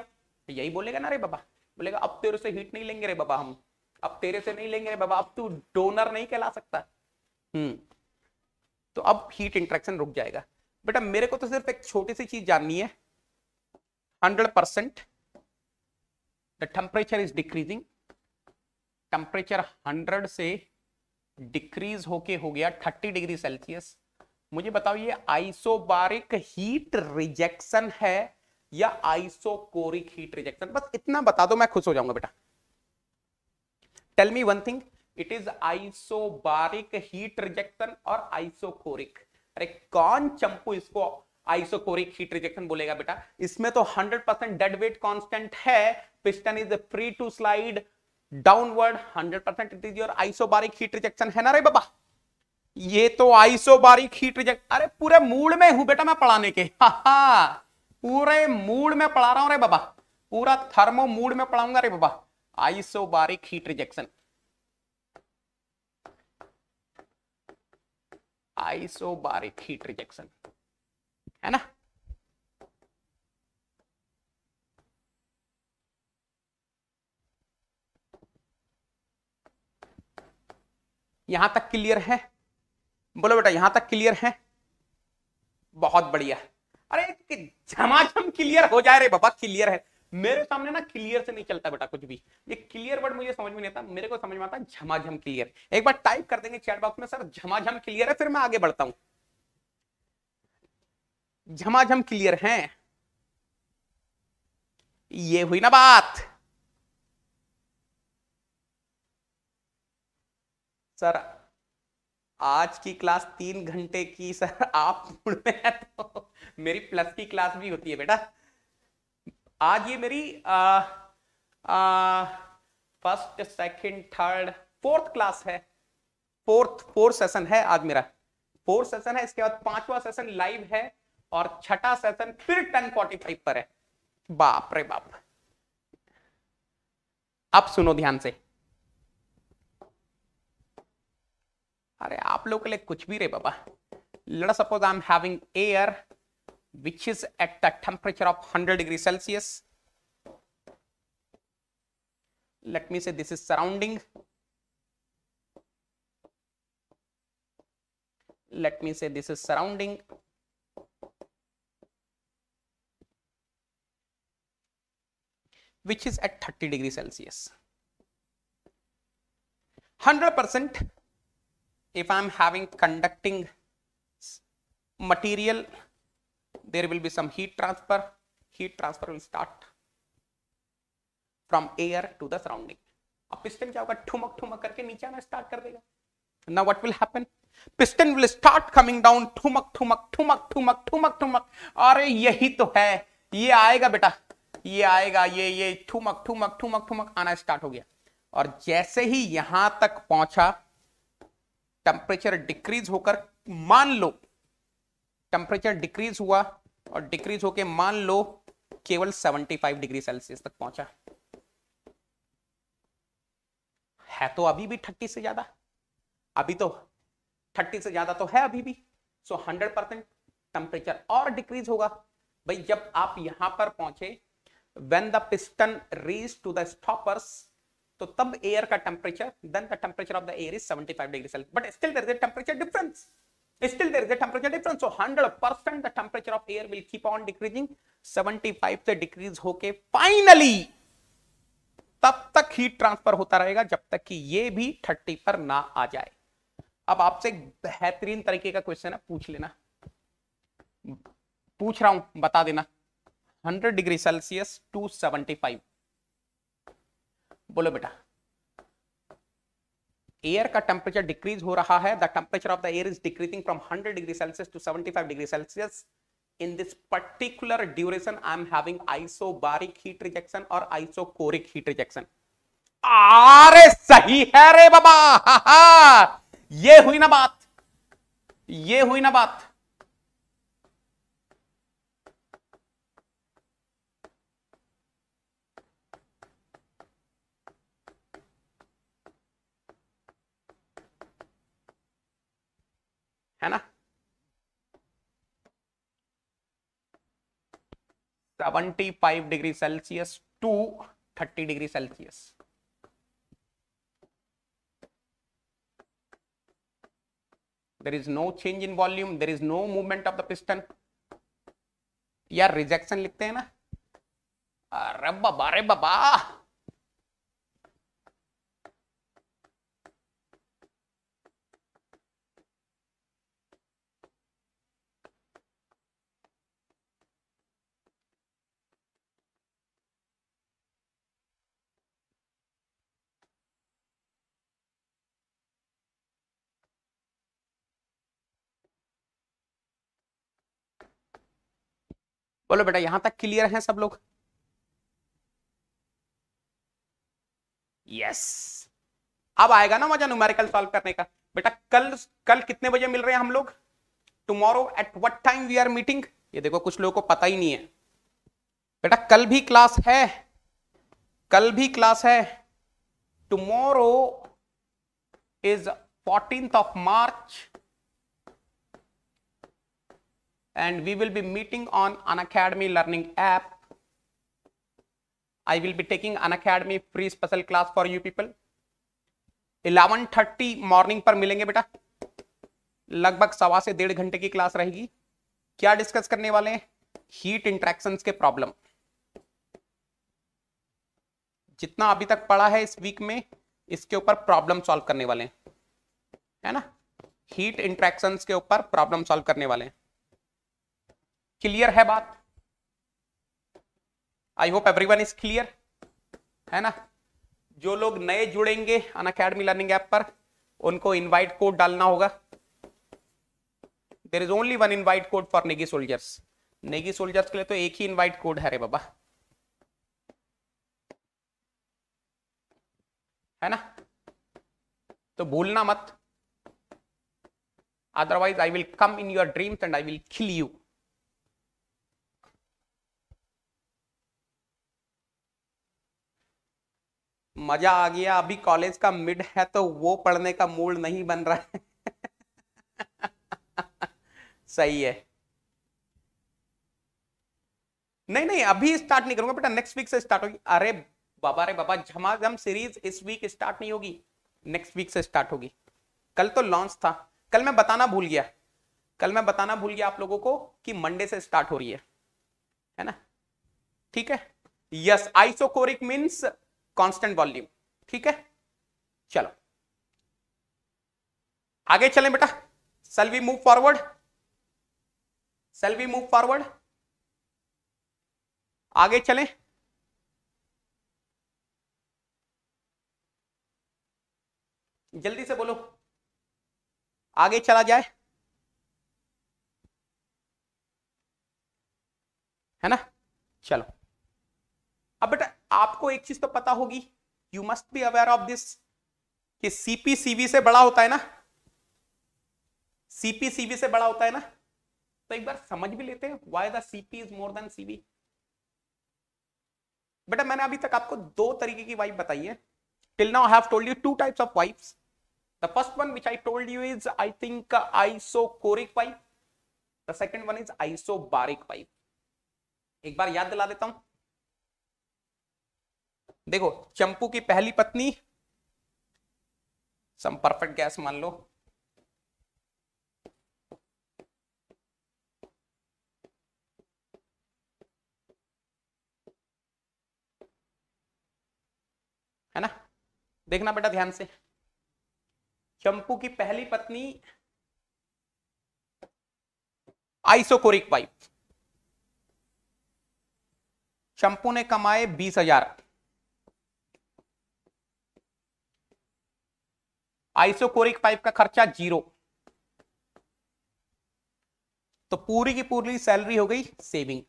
यही बोलेगा ना रे बाबा बोलेगा अब तेरे से हीट नहीं लेंगे रे बाबा हम अब तेरे से नहीं लेंगे रे बाबा अब तू डोनर नहीं कहला सकता हम्म तो अब हीट इंट्रैक्शन रुक जाएगा बेटा मेरे को तो सिर्फ एक छोटी सी चीज जाननी है hundred percent the temperature is decreasing temperature 100 से डिक्रीज होके हो गया 30 डिग्री सेल्सियस मुझे बताओ ये आइसोबारिक हीट रिजेक्शन है या आइसोकोरिक हीट रिजेक्शन बस इतना बता दो मैं खुश हो जाऊंगा बेटा tell me one thing it is isobaric heat rejection और आइसोकोरिक अरे कौन चंपू इसको आइसोकोरिक हीट रिजेक्शन बोलेगा बेटा इसमें तो 100 परसेंट डेड वेट कॉन्स्टेंट है piston is free to slide downward 100 percent it is your isobaric heat rejection है ना रे बाबा ये तो आईसो बारिक हीट रिजेक्ट अरे पूरे मूड में हूं बेटा मैं पढ़ाने के हा पूरे मूड में पढ़ा रहा हूं रे बाबा पूरा थर्मो मूड में पढ़ाऊंगा रे बाबा isobaric heat rejection isobaric heat rejection है ना यहां तक क्लियर है बोलो बेटा यहां तक क्लियर है बहुत बढ़िया अरे झमाझम क्लियर हो जाए रे बाबा क्लियर है मेरे सामने ना क्लियर से नहीं चलता बेटा कुछ भी ये क्लियर वर्ड मुझे समझ में नहीं आता मेरे को समझ में आता है झमाझम क्लियर एक बार टाइप कर देंगे चैट बॉक्स में सर झमाझम क्लियर है फिर मैं आगे बढ़ता हूं झमाझम क्लियर है ये हुई ना बात सर आज की क्लास तीन घंटे की सर आप मूड में है तो मेरी प्लस की क्लास भी होती है बेटा आज ये मेरी first second third fourth class है फोर्थ फोर्थ सेशन है आज मेरा फोर्थ सेशन है इसके बाद पांचवा सेशन लाइव है और छठा सेशन फिर टेन फोर्टी फाइव पर है बाप रे बाप अब सुनो ध्यान से अरे आप लोग के लिए कुछ भी रे बाबा लड़ा suppose I am having air which is at the temperature of 100 degree Celsius let me say this is surrounding let me say this is surrounding which is at 30 degree Celsius 100% if I am having conducting material there will be some heat transfer heat transfer will start from air to the surrounding a piston kya hoga thumak thumak karke niche aana start kar dega now what will happen piston will start coming down thumak thumak thumak thumak thumak thumak are yahi to hai ye aayega beta ये आएगा ये ये ठुमक ठुमक ठुमक ठुमक आना स्टार्ट हो गया और जैसे ही यहां तक पहुंचा टेम्परेचर डिक्रीज होकर मान लो टेम्परेचर डिक्रीज हुआ और डिक्रीज होकर मान लो केवल 75 डिग्री सेल्सियस तक पहुंचा है तो अभी भी 30 से ज्यादा अभी तो 30 से ज्यादा तो है अभी भी सो हंड्रेड 100 परसेंट टेम्परेचर और डिक्रीज होगा भाई जब आप यहां पर पहुंचे when the piston reaches to the stoppers तो तब एयर का temperature then the temperature of the air is 75 degree Celsius but still there is a temperature difference still there is a temperature difference so 100% the temperature of air will keep on decreasing 75 से डिक्रीज होके फाइनली तब तक हीट ट्रांसफर होता रहेगा जब तक कि ये भी 30 पर ना आ जाए अब आपसे एक बेहतरीन तरीके का क्वेश्चन है पूछ लेना पूछ रहा हूं बता देना 100 डिग्री सेल्सियस टू 75 बोलो बेटा एयर का टेम्परेचर डिक्रीज हो रहा है the temperature of the air is decreasing from 100 degree Celsius to 75 degree Celsius in this particular duration I am having isobaric heat rejection or isochoric heat rejection अरे सही है रे बाबा ये हुई ना बात ये हुई ना बात 75 degree Celsius to 30 degree Celsius there is no change in volume there is no movement of the piston यार रिजेक्शन लिखते हैं ना अरे बाबा अरे बाबा बोलो बेटा यहां तक क्लियर है सब लोग यस अब आएगा ना मजा न्यूमेरिकल सॉल्व करने का बेटा कल कल कितने बजे मिल रहे हैं हम लोग tomorrow at what time we are meeting ये देखो कुछ लोगों को पता ही नहीं है बेटा कल भी क्लास है कल भी क्लास है tomorrow is fourteenth of March and we will be meeting on an academy Learning app. I will be taking an academy free special class for you people. 11:30 morning par milenge beta lagbhag sawa se डेढ़ ghante ki class rahegi kya discuss karne wale hain heat interactions ke problem जितना अभी तक पढ़ा है इस वीक में इसके ऊपर प्रॉब्लम सॉल्व करने वाले हैं है ना हीट इंट्रैक्शन के ऊपर प्रॉब्लम सॉल्व करने वाले हैं क्लियर है बात I hope one is clear है ना जो लोग नए जुड़ेंगे अन अकेडमी लर्निंग ऐप पर उनको इनवाइट कोड डालना होगा there is only one invite code for Negi soldiers Negi soldiers के लिए तो एक ही इनवाइट कोड है रे बाबा है ना तो भूलना मत otherwise I will come in your dreams and I will kill you मजा आ गया अभी कॉलेज का मिड है तो वो पढ़ने का मूड नहीं बन रहा है सही है नहीं नहीं अभी स्टार्ट नहीं करूंगा बेटा नेक्स्ट वीक से स्टार्ट होगी अरे बाबा रे बाबा झमाझम सीरीज इस वीक स्टार्ट नहीं होगी नेक्स्ट वीक से स्टार्ट होगी कल तो लॉन्च था कल मैं बताना भूल गया कल मैं बताना भूल गया आप लोगों को कि मंडे से स्टार्ट हो रही है है ना ठीक है yes isochoric means constant volume ठीक है चलो आगे चलें बेटा shall we move forward shall we move forward आगे चलें जल्दी से बोलो आगे चला जाए है ना चलो अब बेटा आपको एक चीज तो पता होगी you must be aware of this कि सीपीसीवी से बड़ा होता है ना सीपीसीवी से बड़ा होता है ना तो एक बार समझ भी लेते हैं why the CP is more than CV बेटा मैंने अभी तक आपको दो तरीके की वाइफ बताई है till now have told you two types of wifes the first one which I told you is I think think कोरिक wife the second one is is बारिक वाइफ एक बार याद दिला देता हूं देखो चंपू की पहली पत्नी सम परफेक्ट गैस मान लो है ना देखना बेटा ध्यान से चंपू की पहली पत्नी आइसोकोरिक वाइफ चंपू ने कमाए बीस हजार आइसोकोरिक पाइप का खर्चा जीरो तो पूरी की पूरी सैलरी हो गई सेविंग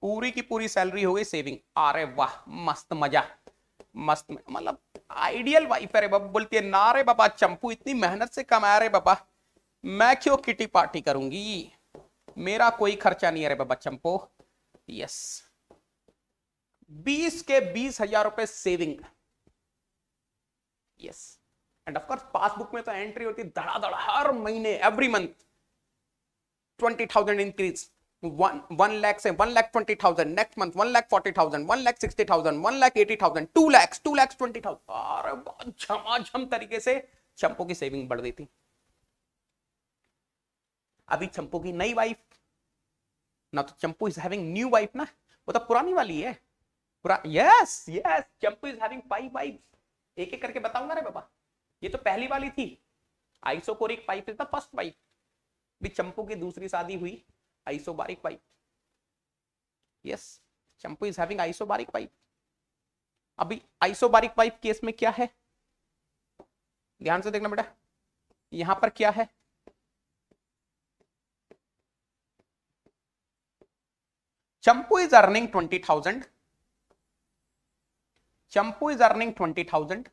पूरी की पूरी सैलरी हो गई सेविंग अरे वाह मस्त मजा मस्त मतलब आइडियल वाइफ है बाबा बोलती है ना रे बाबा चंपू इतनी मेहनत से कमा रहे बाबा मैं क्यों किटी पार्टी करूंगी मेरा कोई खर्चा नहीं है रे बाबा चंपू यस बीस के बीस हजार रुपए saving yes and of course passbook में तो एंट्री होती है धड़ाधड़ हर महीने every month twenty thousand increase one lakh से one lakh twenty thousand next month one lakh forty thousand one lakh sixty thousand one lakh eighty thousand two lakhs two lakhs twenty thousand झमाझम तरीके से चंपू की सेविंग बढ़ गई थी अभी चंपू की नई वाइफ ना तो Champu is having new wife ना वो तो पुरानी वाली है पुरा yes yes Champu is having five wife एक एक करके बताऊंगा रे बाबा ये तो पहली वाली थी isochoric pipe is the first pipe भी चंपू की दूसरी शादी हुई isobaric pipe yes Champu is having isobaric pipe अभी आइसोबारिक पाइप केस में क्या है ध्यान से देखना बेटा यहां पर क्या है Champu is earning twenty thousand is earning twenty thousand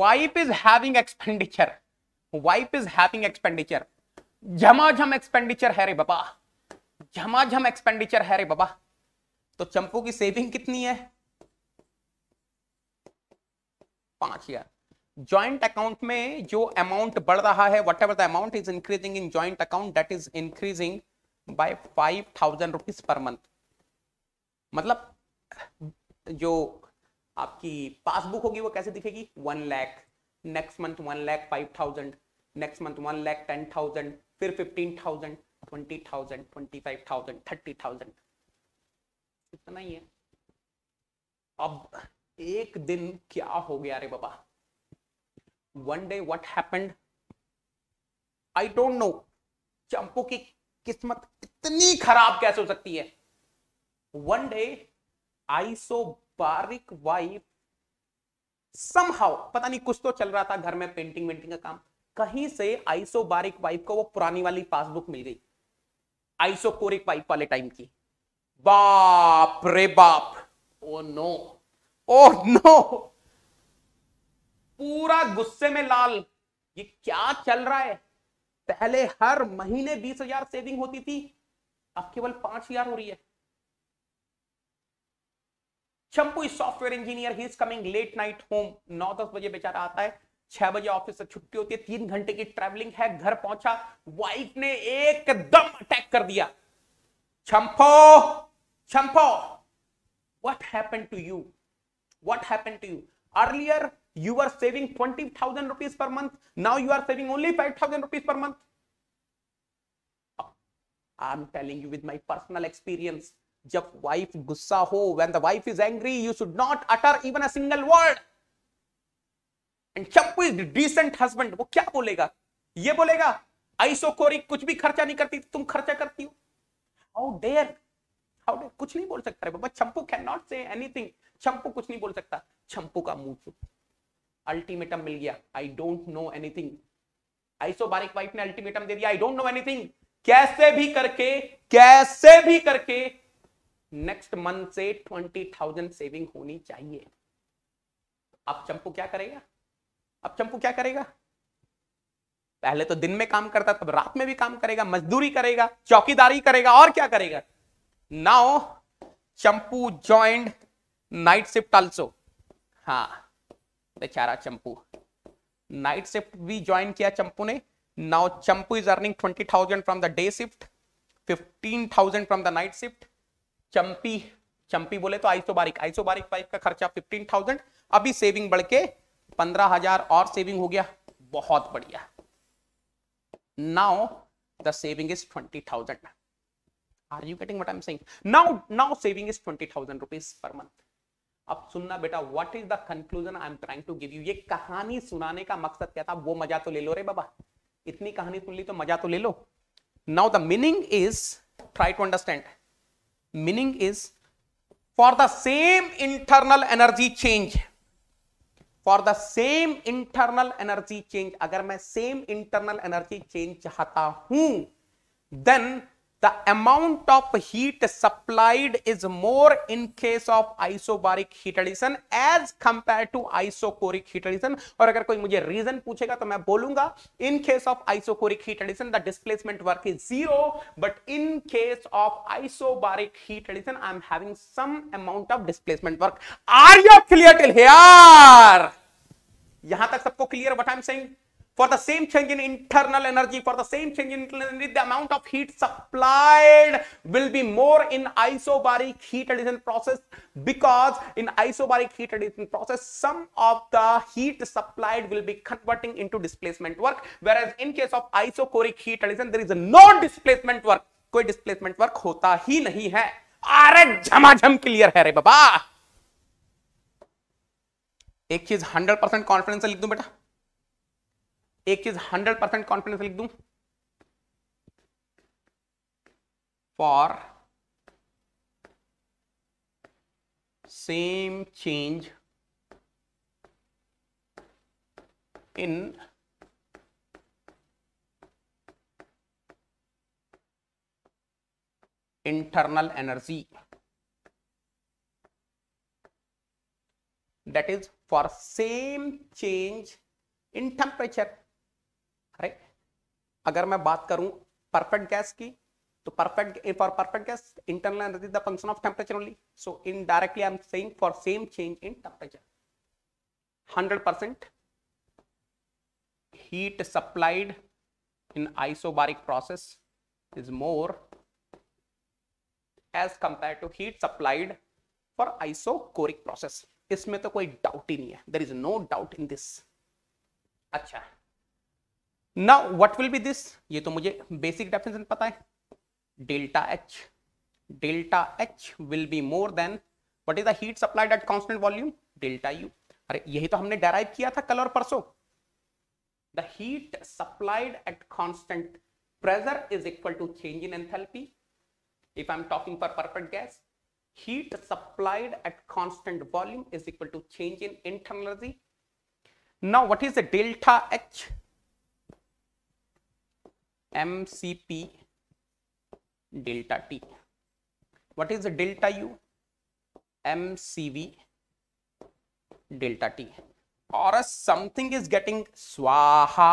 wife is having expenditure wife is having expenditure झमाझम एक्सपेंडिचर है रे बाबा झमाझम एक्सपेंडिचर है रे बाबा तो चंपू की सेविंग कितनी है पांच हजार ज्वाइंट अकाउंट में जो अमाउंट बढ़ रहा है whatever the amount is increasing in joint account that is increasing by five thousand rupees per month मतलब जो आपकी पासबुक होगी वो कैसे दिखेगी one lakh next month one lakh five thousand next month one lakh ten thousand फिर fifteen thousand twenty thousand twenty five thousand thirty thousand इतना ही है अब एक दिन क्या हो गया अरे बाबा one day what happened I don't know Champu की किस्मत इतनी खराब कैसे हो सकती है one day isobaric wife somehow पता नहीं कुछ तो चल रहा था घर में पेंटिंग वेंटिंग का काम कहीं से बारिक वाइफ को वो पुरानी वाली पासबुक मिल गई आइसोकोरिक वाइफ वाले टाइम की बाप रे बाप ओ नो ओ नो पूरा गुस्से में लाल ये क्या चल रहा है पहले हर महीने बीस हजार सेविंग होती थी अब केवल पांच हजार हो रही है Champu is software engineer he is coming late night home नौ दस बजे बेचारा आता है छह बजे ऑफिस से छुट्टी होती है तीन घंटे की ट्रेवलिंग है घर पहुंचा वाइफ ने एकदम अटैक कर दिया Champu Champu what happen to you what happen to you earlier you are saving twenty thousand rupees per month now you are saving only five thousand rupees per month I am telling you with my personal experience जब वाइफ गुस्सा हो when the wife is angry you should not utter even a single word and Champu is decent husband वो क्या बोलेगा ये बोलेगा आईसो कोरी कुछ भी खर्चा नहीं करती तुम खर्चा करती हो हाउ डेयर हाउ डेयर कुछ नहीं बोल सकता बाबा Champu can not say anything Champu कुछ नहीं बोल सकता चंपू का मुंह चुप अल्टीमेटम मिल गया I don't know anything isobaric wife ने अल्टीमेटम दे दिया आई डोंट नो एनीथिंग कैसे भी करके कैसे भी करके नेक्स्ट मंथ से ट्वेंटी थाउजेंड सेविंग होनी चाहिए अब चंपू क्या करेगा अब चंपू क्या करेगा पहले तो दिन में काम करता तब रात में भी काम करेगा मजदूरी करेगा चौकीदारी करेगा और क्या करेगा now Champu joined night shift also हाँ बेचारा चंपू नाइट शिफ्ट भी ज्वाइन किया चंपू ने now Champu is earning twenty thousand from the day shift fifteen thousand from the night shift चंपी चंपी बोले तो आइसोबारिक आइसोबारिक पाइप का खर्चा फिफ्टीन थाउजेंड अभी सेविंग बढ़ के पंद्रह हजार और सेविंग हो गया बहुत बढ़िया now the saving is twenty thousand are you getting what I am saying now now saving is twenty thousand rupees per month अब सुनना बेटा what is the conclusion I am trying to give you ये कहानी सुनाने का मकसद क्या था वो मजा तो ले लो रे बाबा इतनी कहानी सुन ली तो मजा तो ले लो now the meaning is try to understand meaning is for the same internal energy change for the same internal energy change अगर मैं सेम इंटरनल एनर्जी चेंज चाहता हूं then the amount of heat supplied is more in case of isobaric heat addition as compared to isocoric heat addition और अगर कोई मुझे रीजन पूछेगा तो मैं बोलूंगा in case of isochoric heat addition the displacement work is zero but in case of isobaric heat addition I am having some amount of displacement work are you clear till here यहां तक सबको clear what I am saying for the same change in internal energy for the same change in internal energy the amount of heat supplied will be more in isobaric heat addition process because in isobaric heat addition process some of the heat supplied will be converting into displacement work whereas in case of isochoric heat addition there is no displacement work कोई डिस्प्लेसमेंट वर्क होता ही नहीं है अरे झमाझम क्लियर है रे बाबा एक चीज 100% परसेंट कॉन्फिडेंस से लिख दूं बेटा एक चीज हंड्रेड परसेंट कॉन्फिडेंस लिख दू for same change in internal energy that is for same change in temperature अरे अगर मैं बात करूं परफेक्ट गैस की तो perfect for perfect gas internal energy the function of temperature only so in directly I am saying for same change in temperature hundred percent heat supplied in isobaric process is more as compare to heat supplied for isochoric process इसमें तो कोई डाउट ही नहीं है there is no doubt in this अच्छा now what will be this ये तो मुझे बेसिक डेफिनेशन पता है delta H delta H will be more than what is the heat supplied at constant volume delta U अरे यही तो हमने डेराइव किया था कल और परसों the heat supplied at constant pressure is equal to change in enthalpy if i'm talking for perfect gas heat supplied at constant volume is equal to change in internal energy now what is the delta h M C P delta T what is delta U M C V delta T और समथिंग इज गेटिंग स्वाहा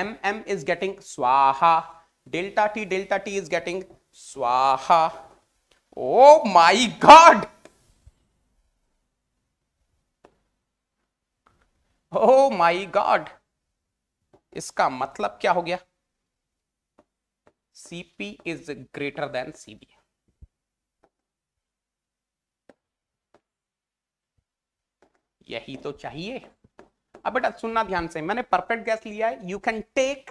एम एम इज गेटिंग स्वाहा delta T delta T is getting स्वाहा oh my God O my God इसका मतलब क्या हो गया CP is greater than CB. यही तो चाहिए अब बेटा सुनना ध्यान से मैंने परफेक्ट गैस लिया है you can take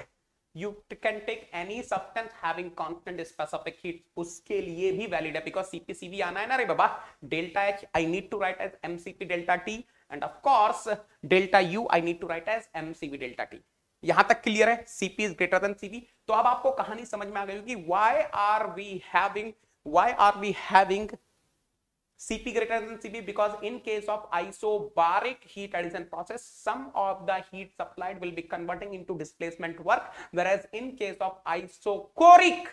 you can take any substance having constant specific heat उसके लिए भी वैलिड है बिकॉज सीपी सीपीसीबी आना है ना रे बाबा delta H I need to write as MCP delta T and of course delta U I need to write as MCV delta T यहां तक क्लियर है CP is greater than CV तो अब आपको कहानी समझ में आ गई होगी why are we having why are we having CP greater than CV because in case of isobaric heat addition process some of the heat supplied will be converting into displacement work whereas in case of isochoric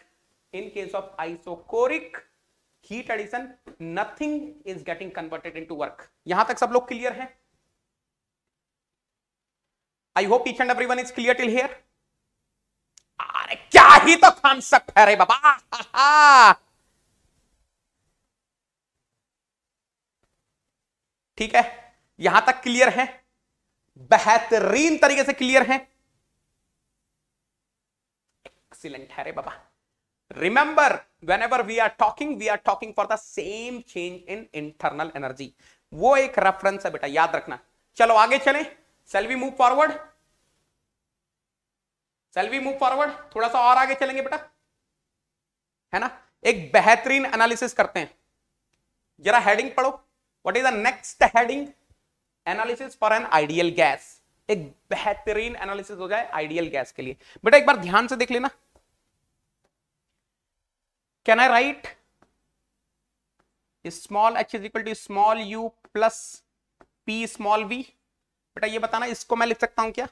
in case of isochoric heat addition nothing is getting converted into work यहां तक सब लोग क्लियर है I hope each and one is clear till here अरे क्या ही तो कॉन्सेप्ट है रे बाबा ठीक है यहां तक क्लियर है बेहतरीन तरीके से क्लियर है एक्सीलेंट है रे बाबा whenever we are talking we are talking for the same change in internal energy वो एक रेफरेंस है बेटा याद रखना चलो आगे चलें shall we move forward shall we move forward थोड़ा सा और आगे चलेंगे बेटा है ना एक बेहतरीन एनालिसिस करते हैं जरा हेडिंग पढ़ो what is the next heading analysis for an ideal gas एक बेहतरीन एनालिसिस हो जाए आइडियल गैस के लिए बेटा एक बार ध्यान से देख लेना can I write small H is equal to small U plus P small V बेटा ये बताना इसको मैं लिख सकता हूं क्या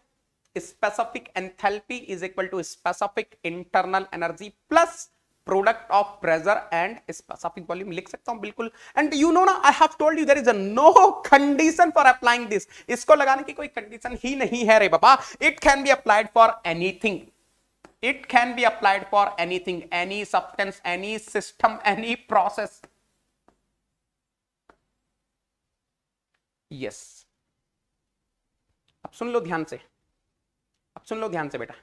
specific enthalpy is equal to specific internal energy plus product of pressure and specific volume लिख सकता हूं बिल्कुल एंड यू नो ना I have told you there is no condition for applying this इसको लगाने की कोई कंडीशन ही नहीं है रे बाबा it can be applied for anything it can be applied for anything any substance any system any process yes अब सुन लो ध्यान से अब सुन लो ध्यान से बेटा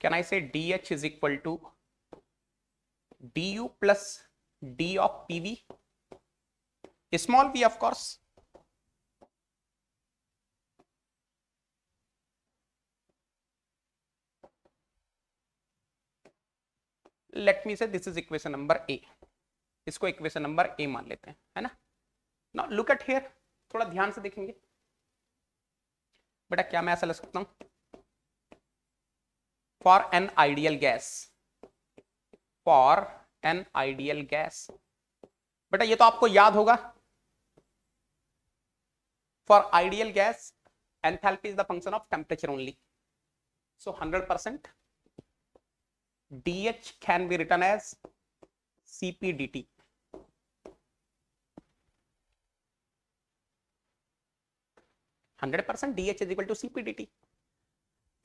can I say D H is equal to D U plus D of PV small P of course let me say this is equation number A इसको इक्वेशन नंबर ए मान लेते हैं है ना ना लुक एट हेयर थोड़ा ध्यान से देखेंगे बेटा क्या मैं ऐसा ले सकता हूं for an ideal gas for an ideal gas बेटा ये तो आपको याद होगा for ideal gas enthalpy is the function of temperature only so 100% dh can be written as D T 100 percent dh is equal to cp dt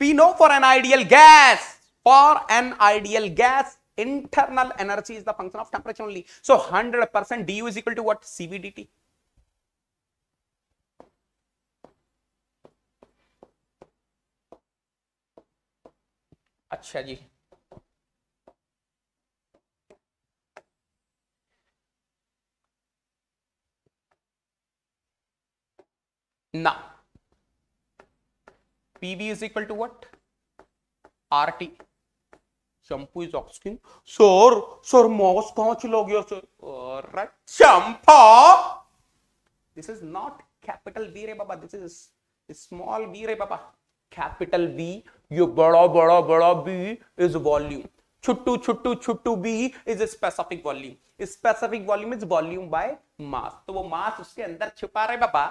we know for an ideal gas for an ideal gas internal energy is the function of temperature only so 100 percent du is equal to what cv dt अच्छा जी now PV is equal to what? RT. Champu is asking, sir, sir, most कहाँ log गया sir? Right? Champa. This is not capital V re baba. this is small V re baba. Capital V, ये bada bada bada V is volume. Chuttu chuttu chuttu V is a specific volume. Specific volume is volume by mass. तो वो mass उसके अंदर छिपा रहे बाबा.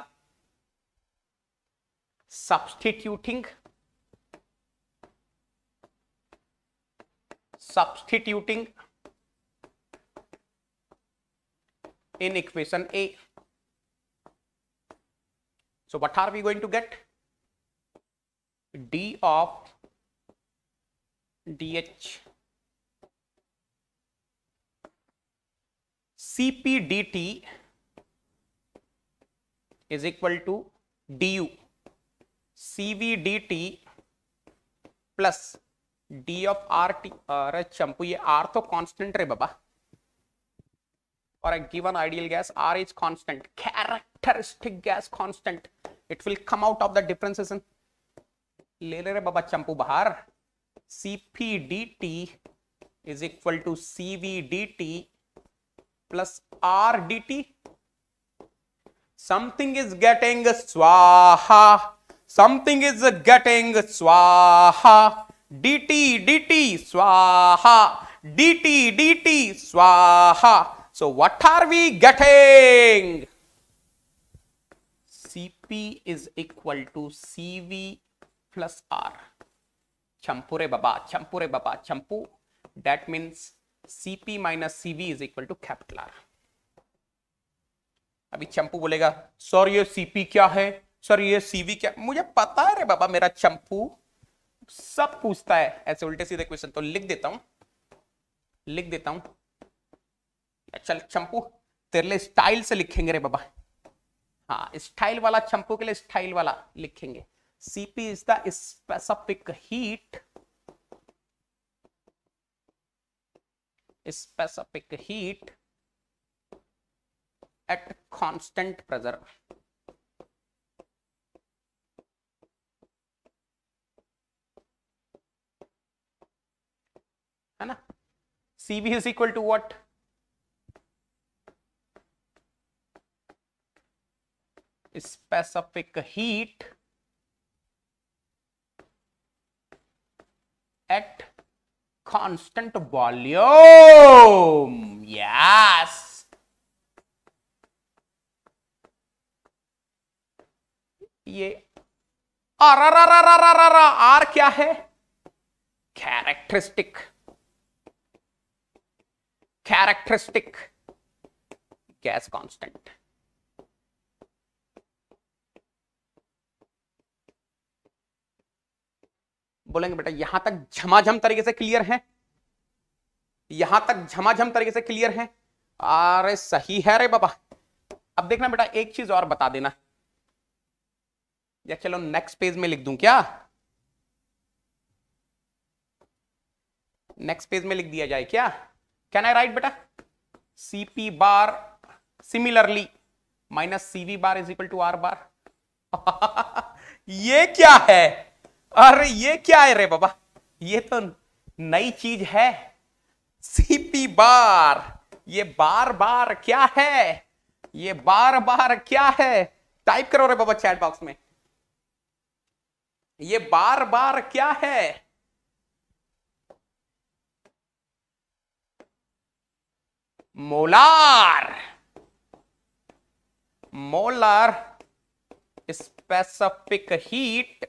substituting substituting in equation A. So what are we going to get? D of dH CP dt is equal to du C V D T plus D of R T अरे चंपू ये आर तो कांस्टेंट रे बाबा और given ideal gas R is constant characteristic gas constant it will come out of the differences ले ले रे बाबा चंपू बाहर C P D T is equal to C V D T plus R D T something is getting स्वाहा समथिंग इज गेटिंग स्वाहा डी टी डी टी स्वाहा डी टी डी टी स्वाहा so what are we getting CP is equal to C V plus R चंपूरे बाबा चंपूरे बाबा चंपू that means CP minus CV is equal to capital R अभी चंपू बोलेगा सॉरी सीपी क्या है सर ये सीवी क्या मुझे पता है रे बाबा मेरा चंपू सब पूछता है ऐसे उल्टे सीधे क्वेश्चन तो लिख देता हूं लिख देता हूं चल चंपू तेरे लिए स्टाइल से लिखेंगे रे बाबा हाँ स्टाइल वाला चंपू के लिए स्टाइल वाला लिखेंगे CP is the specific heat specific heat at constant pressure है ना C V is equal to what specific heat at constant volume yes ये R R R R R R R क्या है कैरेक्टरिस्टिक characteristic gas constant. बोलेंगे बेटा यहां तक झमाझम तरीके से क्लियर है यहां तक झमाझम तरीके से क्लियर है अरे सही है रे बाबा अब देखना बेटा एक चीज और बता देना या चलो नेक्स्ट पेज में लिख दूं क्या नेक्स्ट पेज में लिख दिया जाए क्या कैन आई राइट बेटा CP bar similarly minus CV bar is equal to R bar ये क्या है अरे ये क्या है रे बाबा ये तो नई चीज है सीपी बार ये बार बार क्या है ये बार बार क्या है टाइप करो रे बाबा चैट बॉक्स में ये बार बार क्या है molar molar specific heat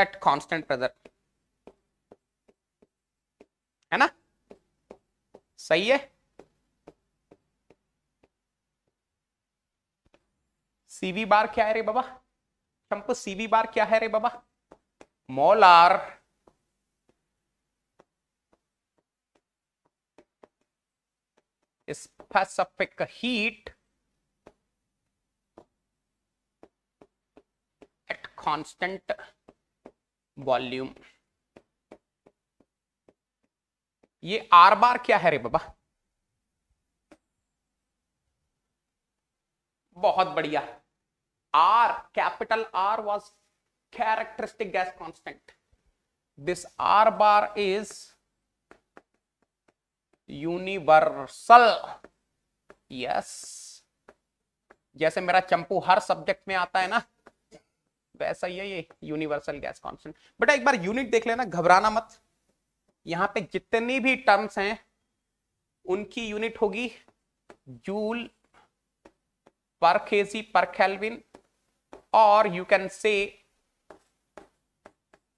at constant pressure है ना सही है सीवी बार क्या है रे बाबा हमको सीवी बार क्या है रे बाबा molar Pacific heat at constant volume ये आर बार क्या है रे बाबा बहुत बढ़िया R capital R was characteristic gas constant this R bar is universal yes जैसे मेरा चंपू हर सब्जेक्ट में आता है ना वैसा ही है ये यूनिवर्सल गैस कॉन्सेंट बेटा एक बार यूनिट देख लेना घबराना मत यहां पे जितनी भी टर्म्स हैं उनकी यूनिट होगी joule per KG per kelvin और you can say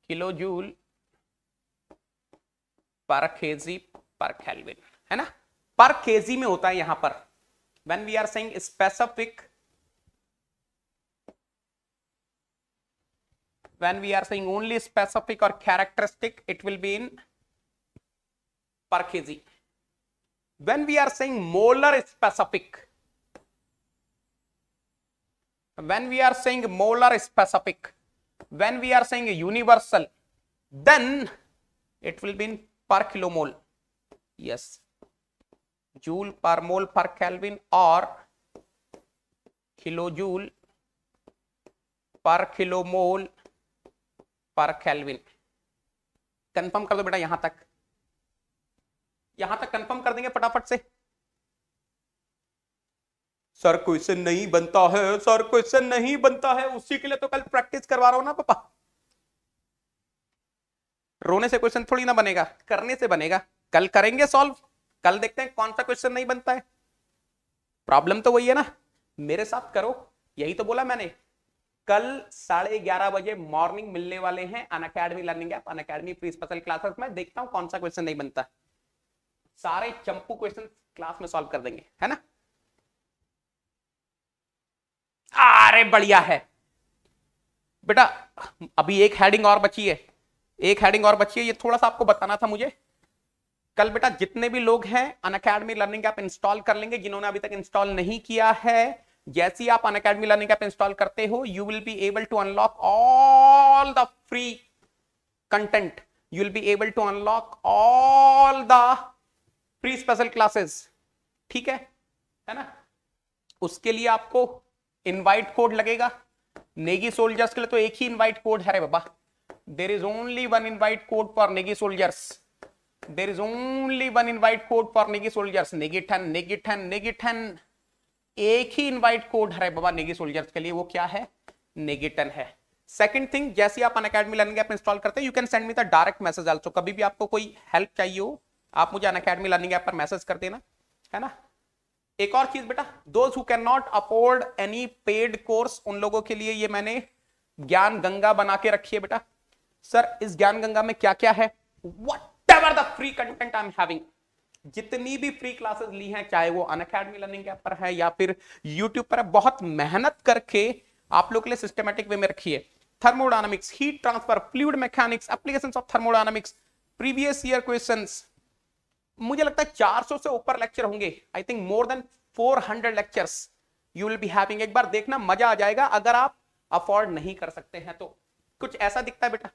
kilo joule per KG per kelvin है ना पर केजी में होता है यहां पर when we are saying specific when we are saying only specific or characteristic it will be in per kg when we are saying molar specific when we are saying molar specific when we are saying universal then it will be in per kilomole yes joule per mole पर केल्विन और किलोजूल पर मोल पर केल्विन कंफर्म कर दो बेटा यहां तक यहां तक कंफर्म कर देंगे फटाफट से सर क्वेश्चन नहीं बनता है सर क्वेश्चन नहीं बनता है उसी के लिए तो कल प्रैक्टिस करवा रहा हूं ना पापा रोने से क्वेश्चन थोड़ी ना बनेगा करने से बनेगा कल करेंगे सॉल्व कल देखते हैं कौन सा क्वेश्चन नहीं बनता है प्रॉब्लम तो वही है ना मेरे साथ करो यही तो बोला मैंने कल साढ़े ग्यारह बजे मॉर्निंग मिलने वाले हैं Unacademy learning app Unacademy pre special classes में देखता हूं कौन सा क्वेश्चन नहीं बनता सारे चंपू क्वेश्चन क्लास में सॉल्व कर देंगे है ना अरे बढ़िया है बेटा अभी एक हेडिंग और बची है एक हेडिंग और बची है ये थोड़ा सा आपको बताना था मुझे कल बेटा जितने भी लोग हैं Unacademy learning app install कर लेंगे जिन्होंने अभी तक इंस्टॉल नहीं किया है जैसे ही आप Unacademy learning app install करते हो you will be able to unlock all the free content you will be able to unlock all the pre special classes ठीक है है ना उसके लिए आपको इनवाइट कोड लगेगा नेगी सोल्जर्स के लिए तो एक ही इनवाइट कोड है रे बाबा there is only one invite code for Negi soldiers there is only one invite code for Negi soldiers. Negitan, Negitan, Negitan. एक ही इनवाइट कोड है बाबा नेगी सोल्जर्स के लिए वो क्या है नेगेटन है सेकंड थिंग जैसे आप Unacademy learning app install करते हैं you can send me the direct message also कभी भी आपको कोई हेल्प चाहिए हो आप मुझे अन अकेडमी लर्निंग ऐप पर मैसेज कर देना है ना एक और चीज बेटा those who can not afford any paid course उन लोगों के लिए ये मैंने ज्ञान गंगा बना के रखी है बेटा सर इस ज्ञान गंगा में क्या क्या है what whatever the free content I'm having जितनी भी फ्री क्लासेस ली हैं चाहे वो अन अकेडमी लर्निंग ऐप पर है या फिर यूट्यूब पर है बहुत मेहनत करके आप लोग के लिए सिस्टमेटिक वे में रखी है thermodynamics heat transfer fluid mechanics application of thermodynamics previous year question मुझे लगता है 400 से ऊपर लेक्चर होंगे I think more than 400 lectures you will be having एक बार देखना मजा आ जाएगा अगर आप अफोर्ड नहीं कर सकते हैं तो कुछ ऐसा दिखता है बेटा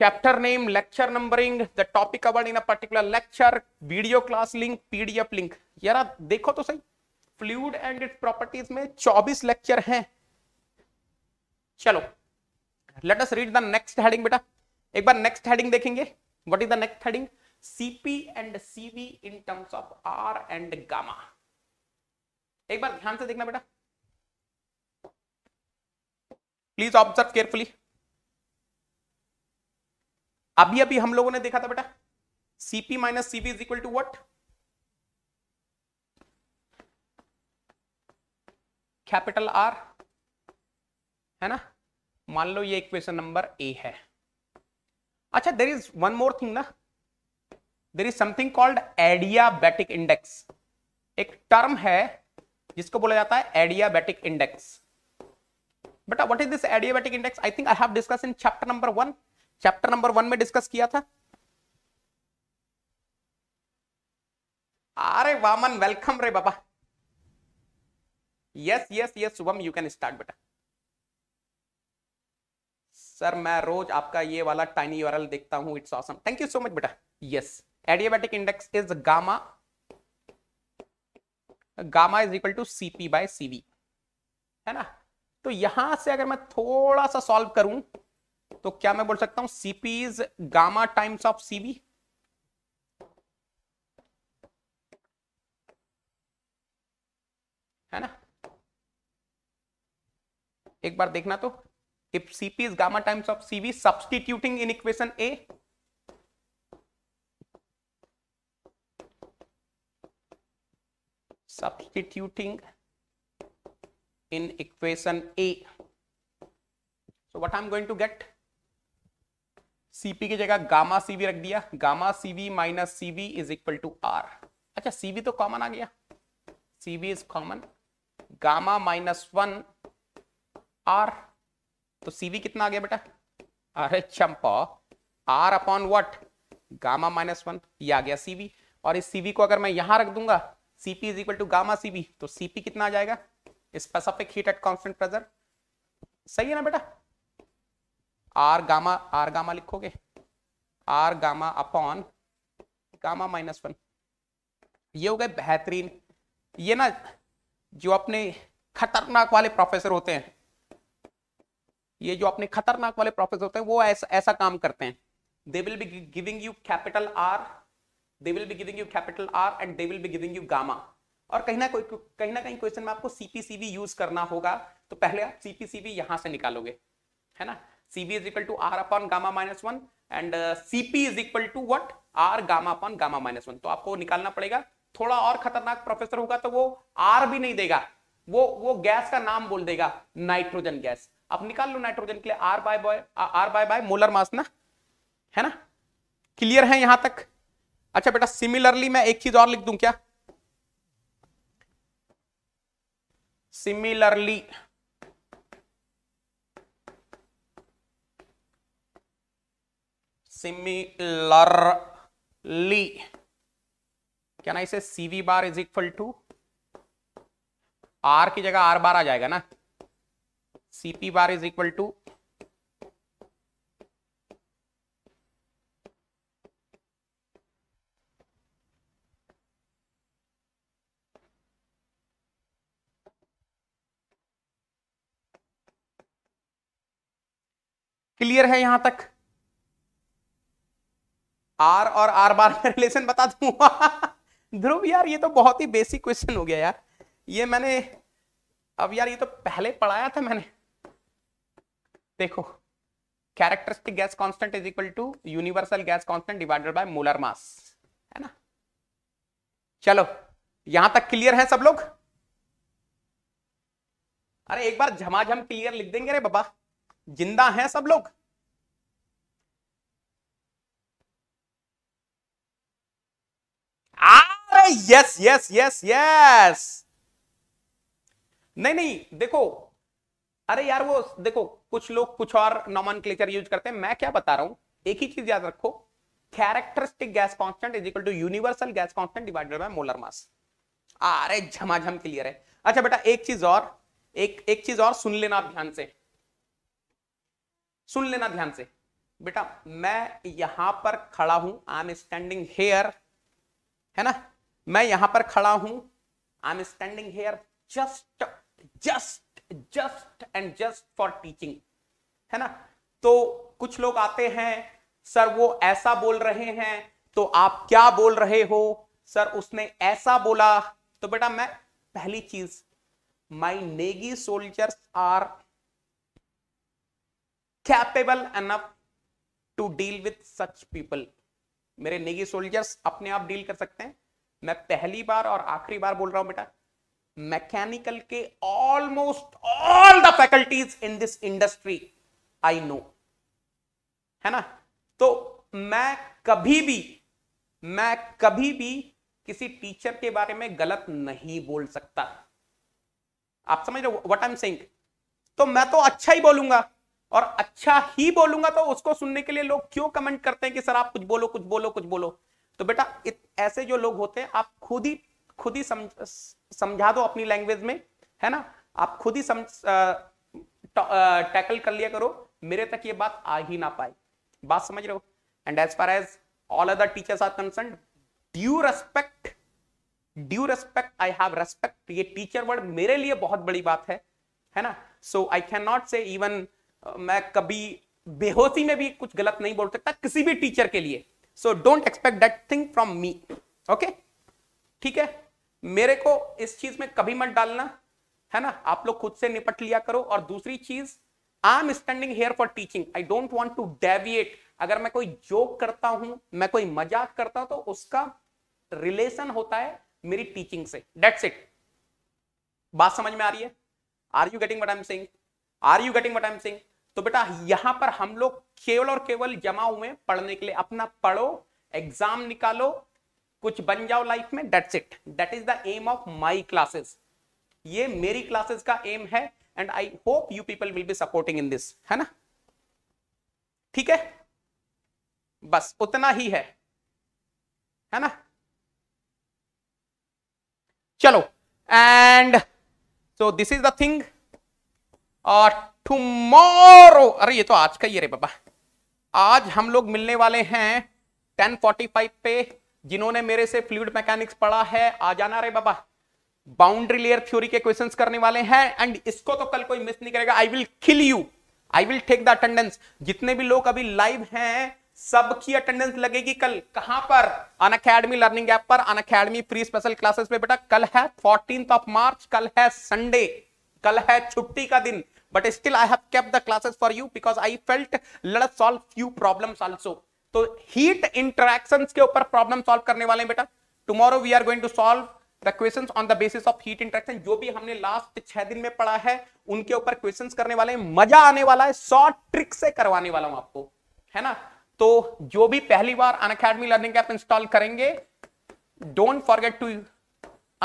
chapter name lecture numbering the topic covered in a particular lecture video class link pdf link यार आप देखो तो सही फ्लूड एंड इट्स प्रॉपर्टीज में 24 लेक्चर हैं चलो let us read the next heading बेटा एक बार नेक्स्ट हेडिंग देखेंगे what is the next heading CP and CV in terms of R and gamma एक बार ध्यान से देखना बेटा प्लीज ऑब्जर्व केयरफुली अभी अभी हम लोगों ने देखा था बेटा CP minus CV is equal to what capital R है ना मान लो ये इक्वेशन नंबर ए है अच्छा there is one more thing ना there is something called adiabatic index एक टर्म है जिसको बोला जाता है एडियाबैटिक इंडेक्स बेटा what is this adiabatic index I think I have discuss in chapter number one chapter number one में डिस्कस किया था अरे वामन वेलकम रे बाबा yes yes yes Shubham you can start बेटा सर मैं रोज आपका ये वाला टाइनी वायरल देखता हूं it's awesome thank you so much बेटा yes adiabatic index is gamma gamma is equal to CP by CV है ना तो यहां से अगर मैं थोड़ा सा सॉल्व करूं तो क्या मैं बोल सकता हूं CP is gamma times of CV है ना एक बार देखना तो if CP is gamma times of CV substituting in equation A in equation A A. What I am going to get CP की जगह गामा सीवी रख दिया gamma CV minus CV is equal to R अच्छा सीवी तो कॉमन आ गया CV is common gamma minus one R तो सीवी कितना आ गया बेटा अरे चंपा R upon what gamma minus one ये आ गया सीवी और इस सीवी को अगर मैं यहां रख दूंगा CP is equal to gamma CV तो सीपी कितना आ जाएगा specific heat at constant pressure सही है ना बेटा आर गामा आर गामा लिखोगे R gamma upon gamma minus one ये हो गए बेहतरीन ये ना जो अपने खतरनाक वाले प्रोफेसर होते हैं ये जो अपने खतरनाक वाले प्रोफेसर होते हैं वो ऐसा ऐसा काम करते हैं they will be giving you capital R they will be giving you capital R and they will be giving you gamma और कहीं ना कोई कहीं ना कहीं क्वेश्चन में आपको सीपीसीबी यूज करना होगा तो पहले आप सीपीसीबी यहां से निकालोगे है ना cb is equal to r upon gamma minus one and uh, cp is equal to what r gamma upon gamma minus one तो आपको निकालना पड़ेगा थोड़ा और खतरनाक प्रोफेसर होगा तो वो r भी नहीं देगा वो वो गैस का नाम बोल देगा नाइट्रोजन गैस आप निकाल लो नाइट्रोजन के लिए R by by R by by molar mass ना है ना क्लियर है यहां तक अच्छा बेटा सिमिलरली मैं एक चीज और लिख दूं क्या similarly similarly can I say CV bar is equal to R की जगह R बार आ जाएगा ना CP bar is equal to clear है यहां तक आर और आर बार का रिलेशन बता दूँ ध्रुव यार ये तो बहुत ही बेसिक क्वेश्चन हो गया यार ये मैंने अब यार ये तो पहले पढ़ाया था मैंने देखो characteristic gas constant is equal to universal gas constant divided by molar mass है ना चलो यहां तक क्लियर है सब लोग अरे एक बार झमाझम क्लियर लिख देंगे रे बाबा जिंदा हैं सब लोग अरे यस यस यस यस नहीं नहीं देखो अरे यार वो देखो कुछ लोग कुछ और नॉमन यूज करते हैं मैं क्या बता रहा हूं एक ही चीज याद रखो characteristic gas constant is equal to universal gas constant divided by molar mass अरे झमाझम क्लियर है अच्छा बेटा एक चीज और एक एक चीज और सुन लेना ध्यान से सुन लेना ध्यान से बेटा मैं यहां पर खड़ा हूं आई एम स्टैंडिंग हेयर है ना मैं यहां पर खड़ा हूं I am standing here just just just and just for teaching है ना तो कुछ लोग आते हैं सर वो ऐसा बोल रहे हैं तो आप क्या बोल रहे हो सर उसने ऐसा बोला तो बेटा मैं पहली चीज my Negi soldiers are capable enough to deal with such people मेरे नेगी सोल्जर्स अपने आप डील कर सकते हैं मैं पहली बार और आखिरी बार बोल रहा हूं बेटा मैकेनिकल के almost all the faculties in this industry I know है ना तो मैं कभी भी मैं कभी भी किसी टीचर के बारे में गलत नहीं बोल सकता आप समझ रहे हो व्हाट आई एम सेइंग तो मैं तो अच्छा ही बोलूंगा और अच्छा ही बोलूंगा तो उसको सुनने के लिए लोग क्यों कमेंट करते हैं कि सर आप कुछ बोलो कुछ बोलो कुछ बोलो तो बेटा ऐसे जो लोग होते हैं आप खुद ही खुद ही समझा दो अपनी लैंग्वेज में है ना आप खुद ही टैकल कर लिया करो मेरे तक ये बात आ ही ना पाए बात समझ रहे हो and as far as all other teachers are concern due respect due respect I have respect ये टीचर वर्ड मेरे लिए बहुत बड़ी बात है है ना so I can not say even मैं कभी बेहोशी में भी कुछ गलत नहीं बोल सकता किसी भी टीचर के लिए so don't expect that thing from me okay ठीक है मेरे को इस चीज में कभी मत डालना है ना आप लोग खुद से निपट लिया करो और दूसरी चीज I am standing here for teaching I don't want to deviate अगर मैं कोई जोक करता हूं मैं कोई मजाक करता हूं तो उसका रिलेशन होता है मेरी टीचिंग से डेट्स इट बात समझ में आ रही है are you getting what I am saying are you getting what I am saying तो बेटा यहां पर हम लोग केवल और केवल जमा हुए पढ़ने के लिए अपना पढ़ो एग्जाम निकालो कुछ बन जाओ लाइफ में that's it that is the aim of my classes ये मेरी क्लासेस का एम है and I hope you people will be supporting in this है ना ठीक है बस उतना ही है है ना चलो and so this is the thing और टुमोरो अरे ये तो आज का ही है रे बाबा आज हम लोग मिलने वाले हैं 10:45 पे जिन्होंने मेरे से फ्लूड मैकेनिक्स पढ़ा है आ जाना रे बाबा बाउंड्री लेयर थ्योरी के क्वेश्चंस करने वाले हैं एंड इसको तो कल कोई मिस नहीं करेगा I will kill you I will take the attendance जितने भी लोग अभी लाइव हैं सबकी अटेंडेंस लगेगी कल कहां पर अन अकेडमी लर्निंग ऐप पर Unacademy free special classes पे बेटा कल है फोर्टीन ऑफ मार्च कल है संडे कल है छुट्टी का दिन but still I have kept the classes for you because I felt let us solve few problems also तो हीट इंटरेक्शंस के ऊपर प्रॉब्लम सॉल्व करने वाले हैं बेटा tomorrow we are going to solve the questions on the basis of heat interaction जो भी हमने लास्ट छह दिन में पढ़ा है उनके ऊपर क्वेश्चंस करने वाले हैं मजा आने वाला है सौ ट्रिक से करवाने वाला हूं आपको है ना तो जो भी पहली बार Unacademy learning app install करेंगे don't forget to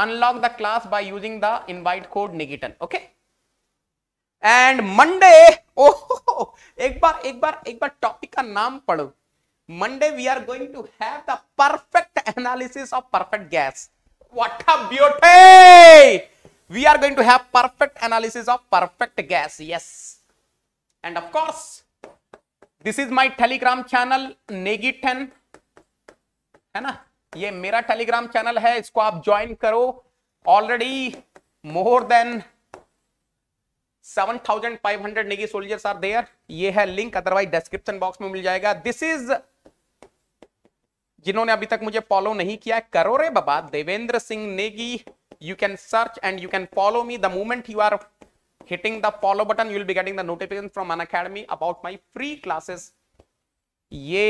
unlock the class by using the invite code निगेटन ओके एंड मंडे ओह एक बार एक बार एक बार टॉपिक का नाम पढ़ो Monday we are going to have the perfect analysis of perfect gas what a beauty we are going to have perfect analysis of perfect gas yes and of course this is my Telegram channel Negi ten है ना ये मेरा टेलीग्राम चैनल है इसको आप ज्वाइन करो already more than seven thousand five hundred Negi soldiers are there ये है लिंक अदरवाइज डिस्क्रिप्शन बॉक्स में मिल जाएगा दिस इज जिन्होंने अभी तक मुझे फॉलो नहीं किया करो रे बाबा Devendra Singh Negi you can search and you can follow me the moment you are hitting the follow button you will be getting the notification from Unacademy about my free classes ये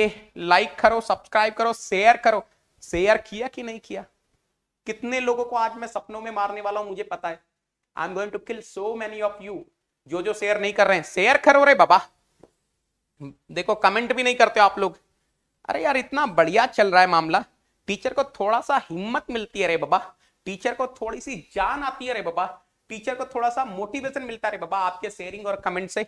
लाइक करो सब्सक्राइब करो शेयर करो शेयर किया कि नहीं किया कितने लोगों को आज मैं सपनों में मारने वाला हूं मुझे पता है I am going to kill so many of you जो जो शेयर नहीं कर रहे हैं शेयर करो रे बाबा देखो कमेंट भी नहीं करते आप लोग अरे यार इतना बढ़िया चल रहा है मामला टीचर को थोड़ा सा हिम्मत मिलती है रे बाबा टीचर को थोड़ी सी जान आती है रे बाबा टीचर को थोड़ा सा मोटिवेशन मिलता है रे बाबा आपके शेयरिंग और कमेंट से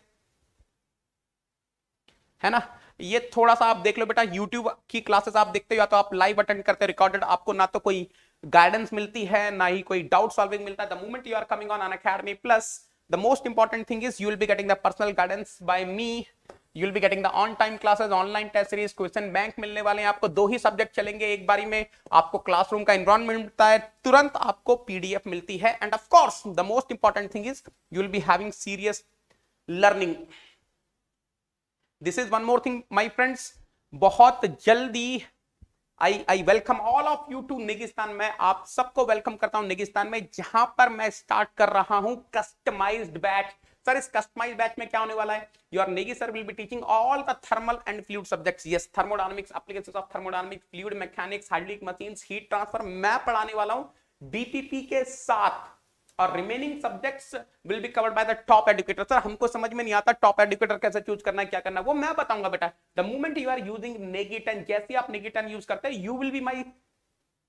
है ना ये थोड़ा सा आप देख लो बेटा YouTube की क्लासेस आप देखते हो या तो आप लाइव अटेंड करते रिकॉर्डेड आपको ना तो कोई गाइडेंस मिलती है ना ही कोई डाउट सॉल्विंग मिलता है the moment you are coming Unacademy plus the most important thing is you will be getting the personal guidance by me you will be getting the on time classes online test series question bank मिलने वाले हैं आपको दो ही सब्जेक्ट चलेंगे एक बारी में आपको क्लासरूम का एनवायरमेंट मिलता है तुरंत आपको पीडीएफ मिलती है and of course the most important thing is you will be having serious learning this is one more thing my friends बहुत जल्दी I I welcome all of you to Negistan में आप सबको वेलकम करता हूं निगिस्तान में जहां पर मैं स्टार्ट कर रहा हूं कस्टमाइज्ड बैच सर इस कस्टमाइज बैच में क्या होने वाला है your Negi sir will be teaching all the thermal and fluid subjects yes thermodynamics applications of thermodynamics fluid mechanics hydraulic machines heat transfer मैं पढ़ाने वाला हूं डीटीपी के साथ और remaining subjects will be covered by the top educator sir हमको समझ में नहीं आता टॉप एडुकेटर कैसे चूज करना है क्या करना है वो मैं बताऊंगा बेटा the moment you are using negate and जैसे आप नेगेट एंड यूज करते हैं you will be my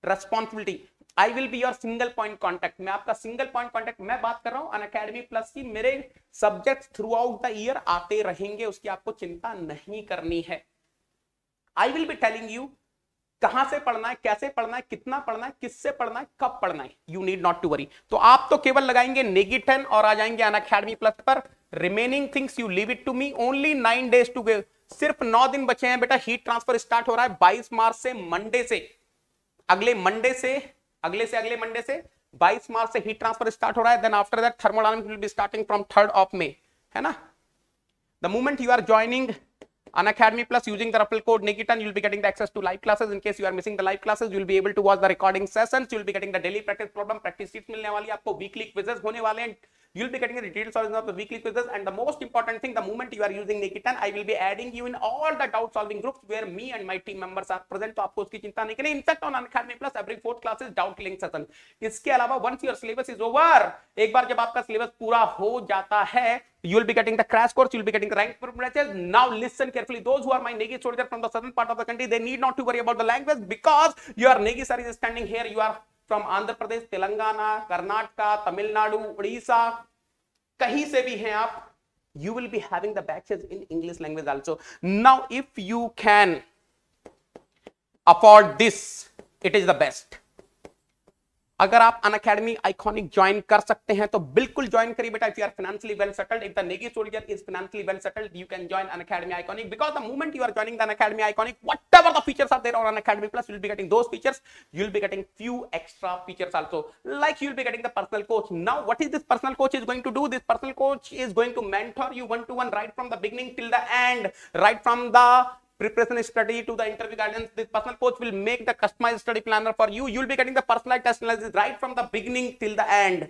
responsibility I will be your single point contact मैं आपका सिंगल पॉइंट कॉन्टेक्ट मैं बात कर रहा हूं अन अकेडमी प्लस की मेरे subject throughout the year आते रहेंगे उसकी आपको चिंता नहीं करनी है I will be telling you कहां से पढ़ना है कैसे पढ़ना है कितना पढ़ना है किससे पढ़ना है कब पढ़ना है you need not to worry तो आप तो केवल लगाएंगे नेगिटन और आ जाएंगे अन अकेडमी प्लस पर remaining things you leave it to me only nine days to give सिर्फ नौ दिन बचे हैं बेटा हीट ट्रांसफर स्टार्ट हो रहा है बाईस मार्च से मंडे से अगले मंडे से अगले से अगले मंडे से 22 मार्च से हीट ट्रांसफर स्टार्ट हो रहा है then after that thermodynamic will be starting from third of May है ना the moment you are joining on Academy Plus using the referral code Nikitan, you'll be getting the access to live classes. In case you are missing the live classes, you'll be able to watch the recording sessions. You'll be getting the daily practice problem, practice sheets मिलने वाली आपको weekly quizzes होने वाले हैं you'll be getting the details solving of the weekly quizzes and the most important thing the moment you are using nikitan i will be adding you in all the doubt solving groups where me and my team members are present तो आपको उसकी चिंता नहीं करनी in fact on academy plus every fourth class is doubt link session iske alawa once your syllabus is over ek bar jab aapka syllabus pura ho jata hai you will be getting the crash course you will be getting the rank privileges now listen carefully those who are my negi soldier from the southern part of the country they need not to worry about the language because your negi sir is standing here you are from Andhra Pradesh Telangana Karnataka Tamil Nadu Orissa कहीं से भी हैं आप you will be having the batches in English language also now if you can afford this it is the best अगर आप अन अकेडमी आइकॉनिक ज्वाइन कर सकते हैं तो बिल्कुल ज्वाइन करिए बेटा if you are financially well settled if the Negi soldier is financially well settled you can join Unacademy iconic because the moment you are joining the Unacademy iconic whatever the features are there on Unacademy plus will be getting those features you will be getting few extra features also like you will be getting the personal coach now what is this personal coach is going to do this personal coach is going to mentor you one to one right from the beginning till the end right from the preparation strategy to the interview guidance this personal coach will make the customized study planner for you you'll be getting the personalized test analysis right from the beginning till the end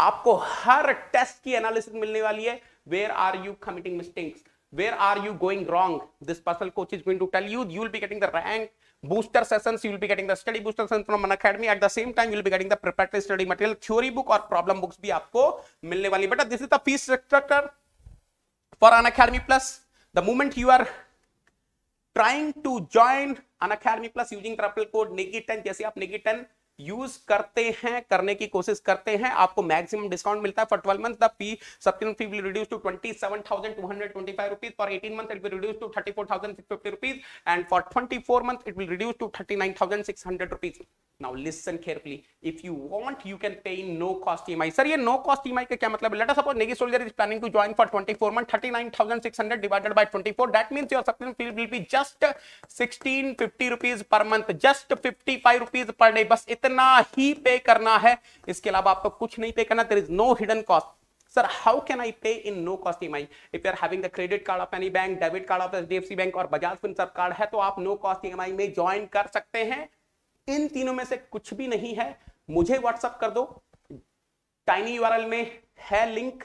आपको हर टेस्ट की एनालिसिस मिलने वाली है where are you committing mistakes where are you going wrong this personal coach is going to tell you you will be getting the rank booster sessions you will be getting the study booster sessions from an academy at the same time you will be getting the preparatory study material theory book or problem books bhi aapko milne wali beta this is the fee structure for an academy plus the moment you are trying to join Unacademy plus using triple code Negi ten जैसे आप नेगी टेन यूज करते हैं करने की कोशिश करते हैं आपको मैक्सिमम डिस्काउंट मिलता है for twelve month the subscription fee will reduce to twenty seven thousand two hundred twenty five rupees for eighteen month it will reduce to thirty four thousand six fifty rupees and for twenty four month it will reduce to thirty nine thousand six hundred rupees now listen carefully if you want you can pay in no cost I sir ये नो कॉस्ट आई का क्या मतलब letter suppose Negi soldier is planning to join for twenty four month thirty nine thousand six hundred divided by twenty four that mean your subscription fee will be just sixteen fifty rupees per month just fifty five rupees per day बस इतना इतना ही पे करना है इसके अलावा आपको कुछ नहीं पे करना there is no hidden cost sir how can I Sir, how can I pay in no cost EMI? If you credit card of any bank debit card of H D F C bank और Bajaj Finserv कार्ड है तो आप no cost E M I में ज्वाइन कर सकते हैं इन तीनों में से कुछ भी नहीं है मुझे व्हाट्सअप कर दो टाइनी यूआरएल में है लिंक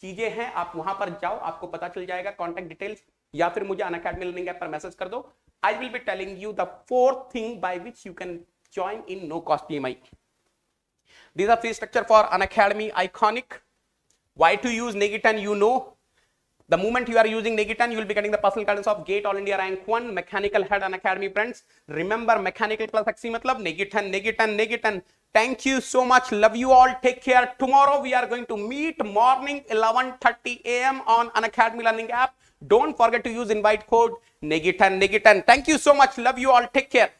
चीजें हैं आप वहां पर जाओ आपको पता चल जाएगा कॉन्टेक्ट डिटेल्स या फिर मुझे अन अकेडमी लर्निंग ऐप पर मैसेज कर दो I will be telling you the fourth thing by which you can join in no cost PMI. These are fee structure for an academy iconic. Why to use Negitan, you know. The moment you are using Negitan, you will be getting the personal guidance of Gate All India Rank 1, Mechanical Head and Academy Friends. Remember, Mechanical plus XC matlab Negitan, Negitan, Negitan. Thank you so much. Love you all. Take care. Tomorrow we are going to meet morning 11.30 a.m. on an Academy Learning app. Don't forget to use invite code Negitan, Negitan. Thank you so much. Love you all. Take care.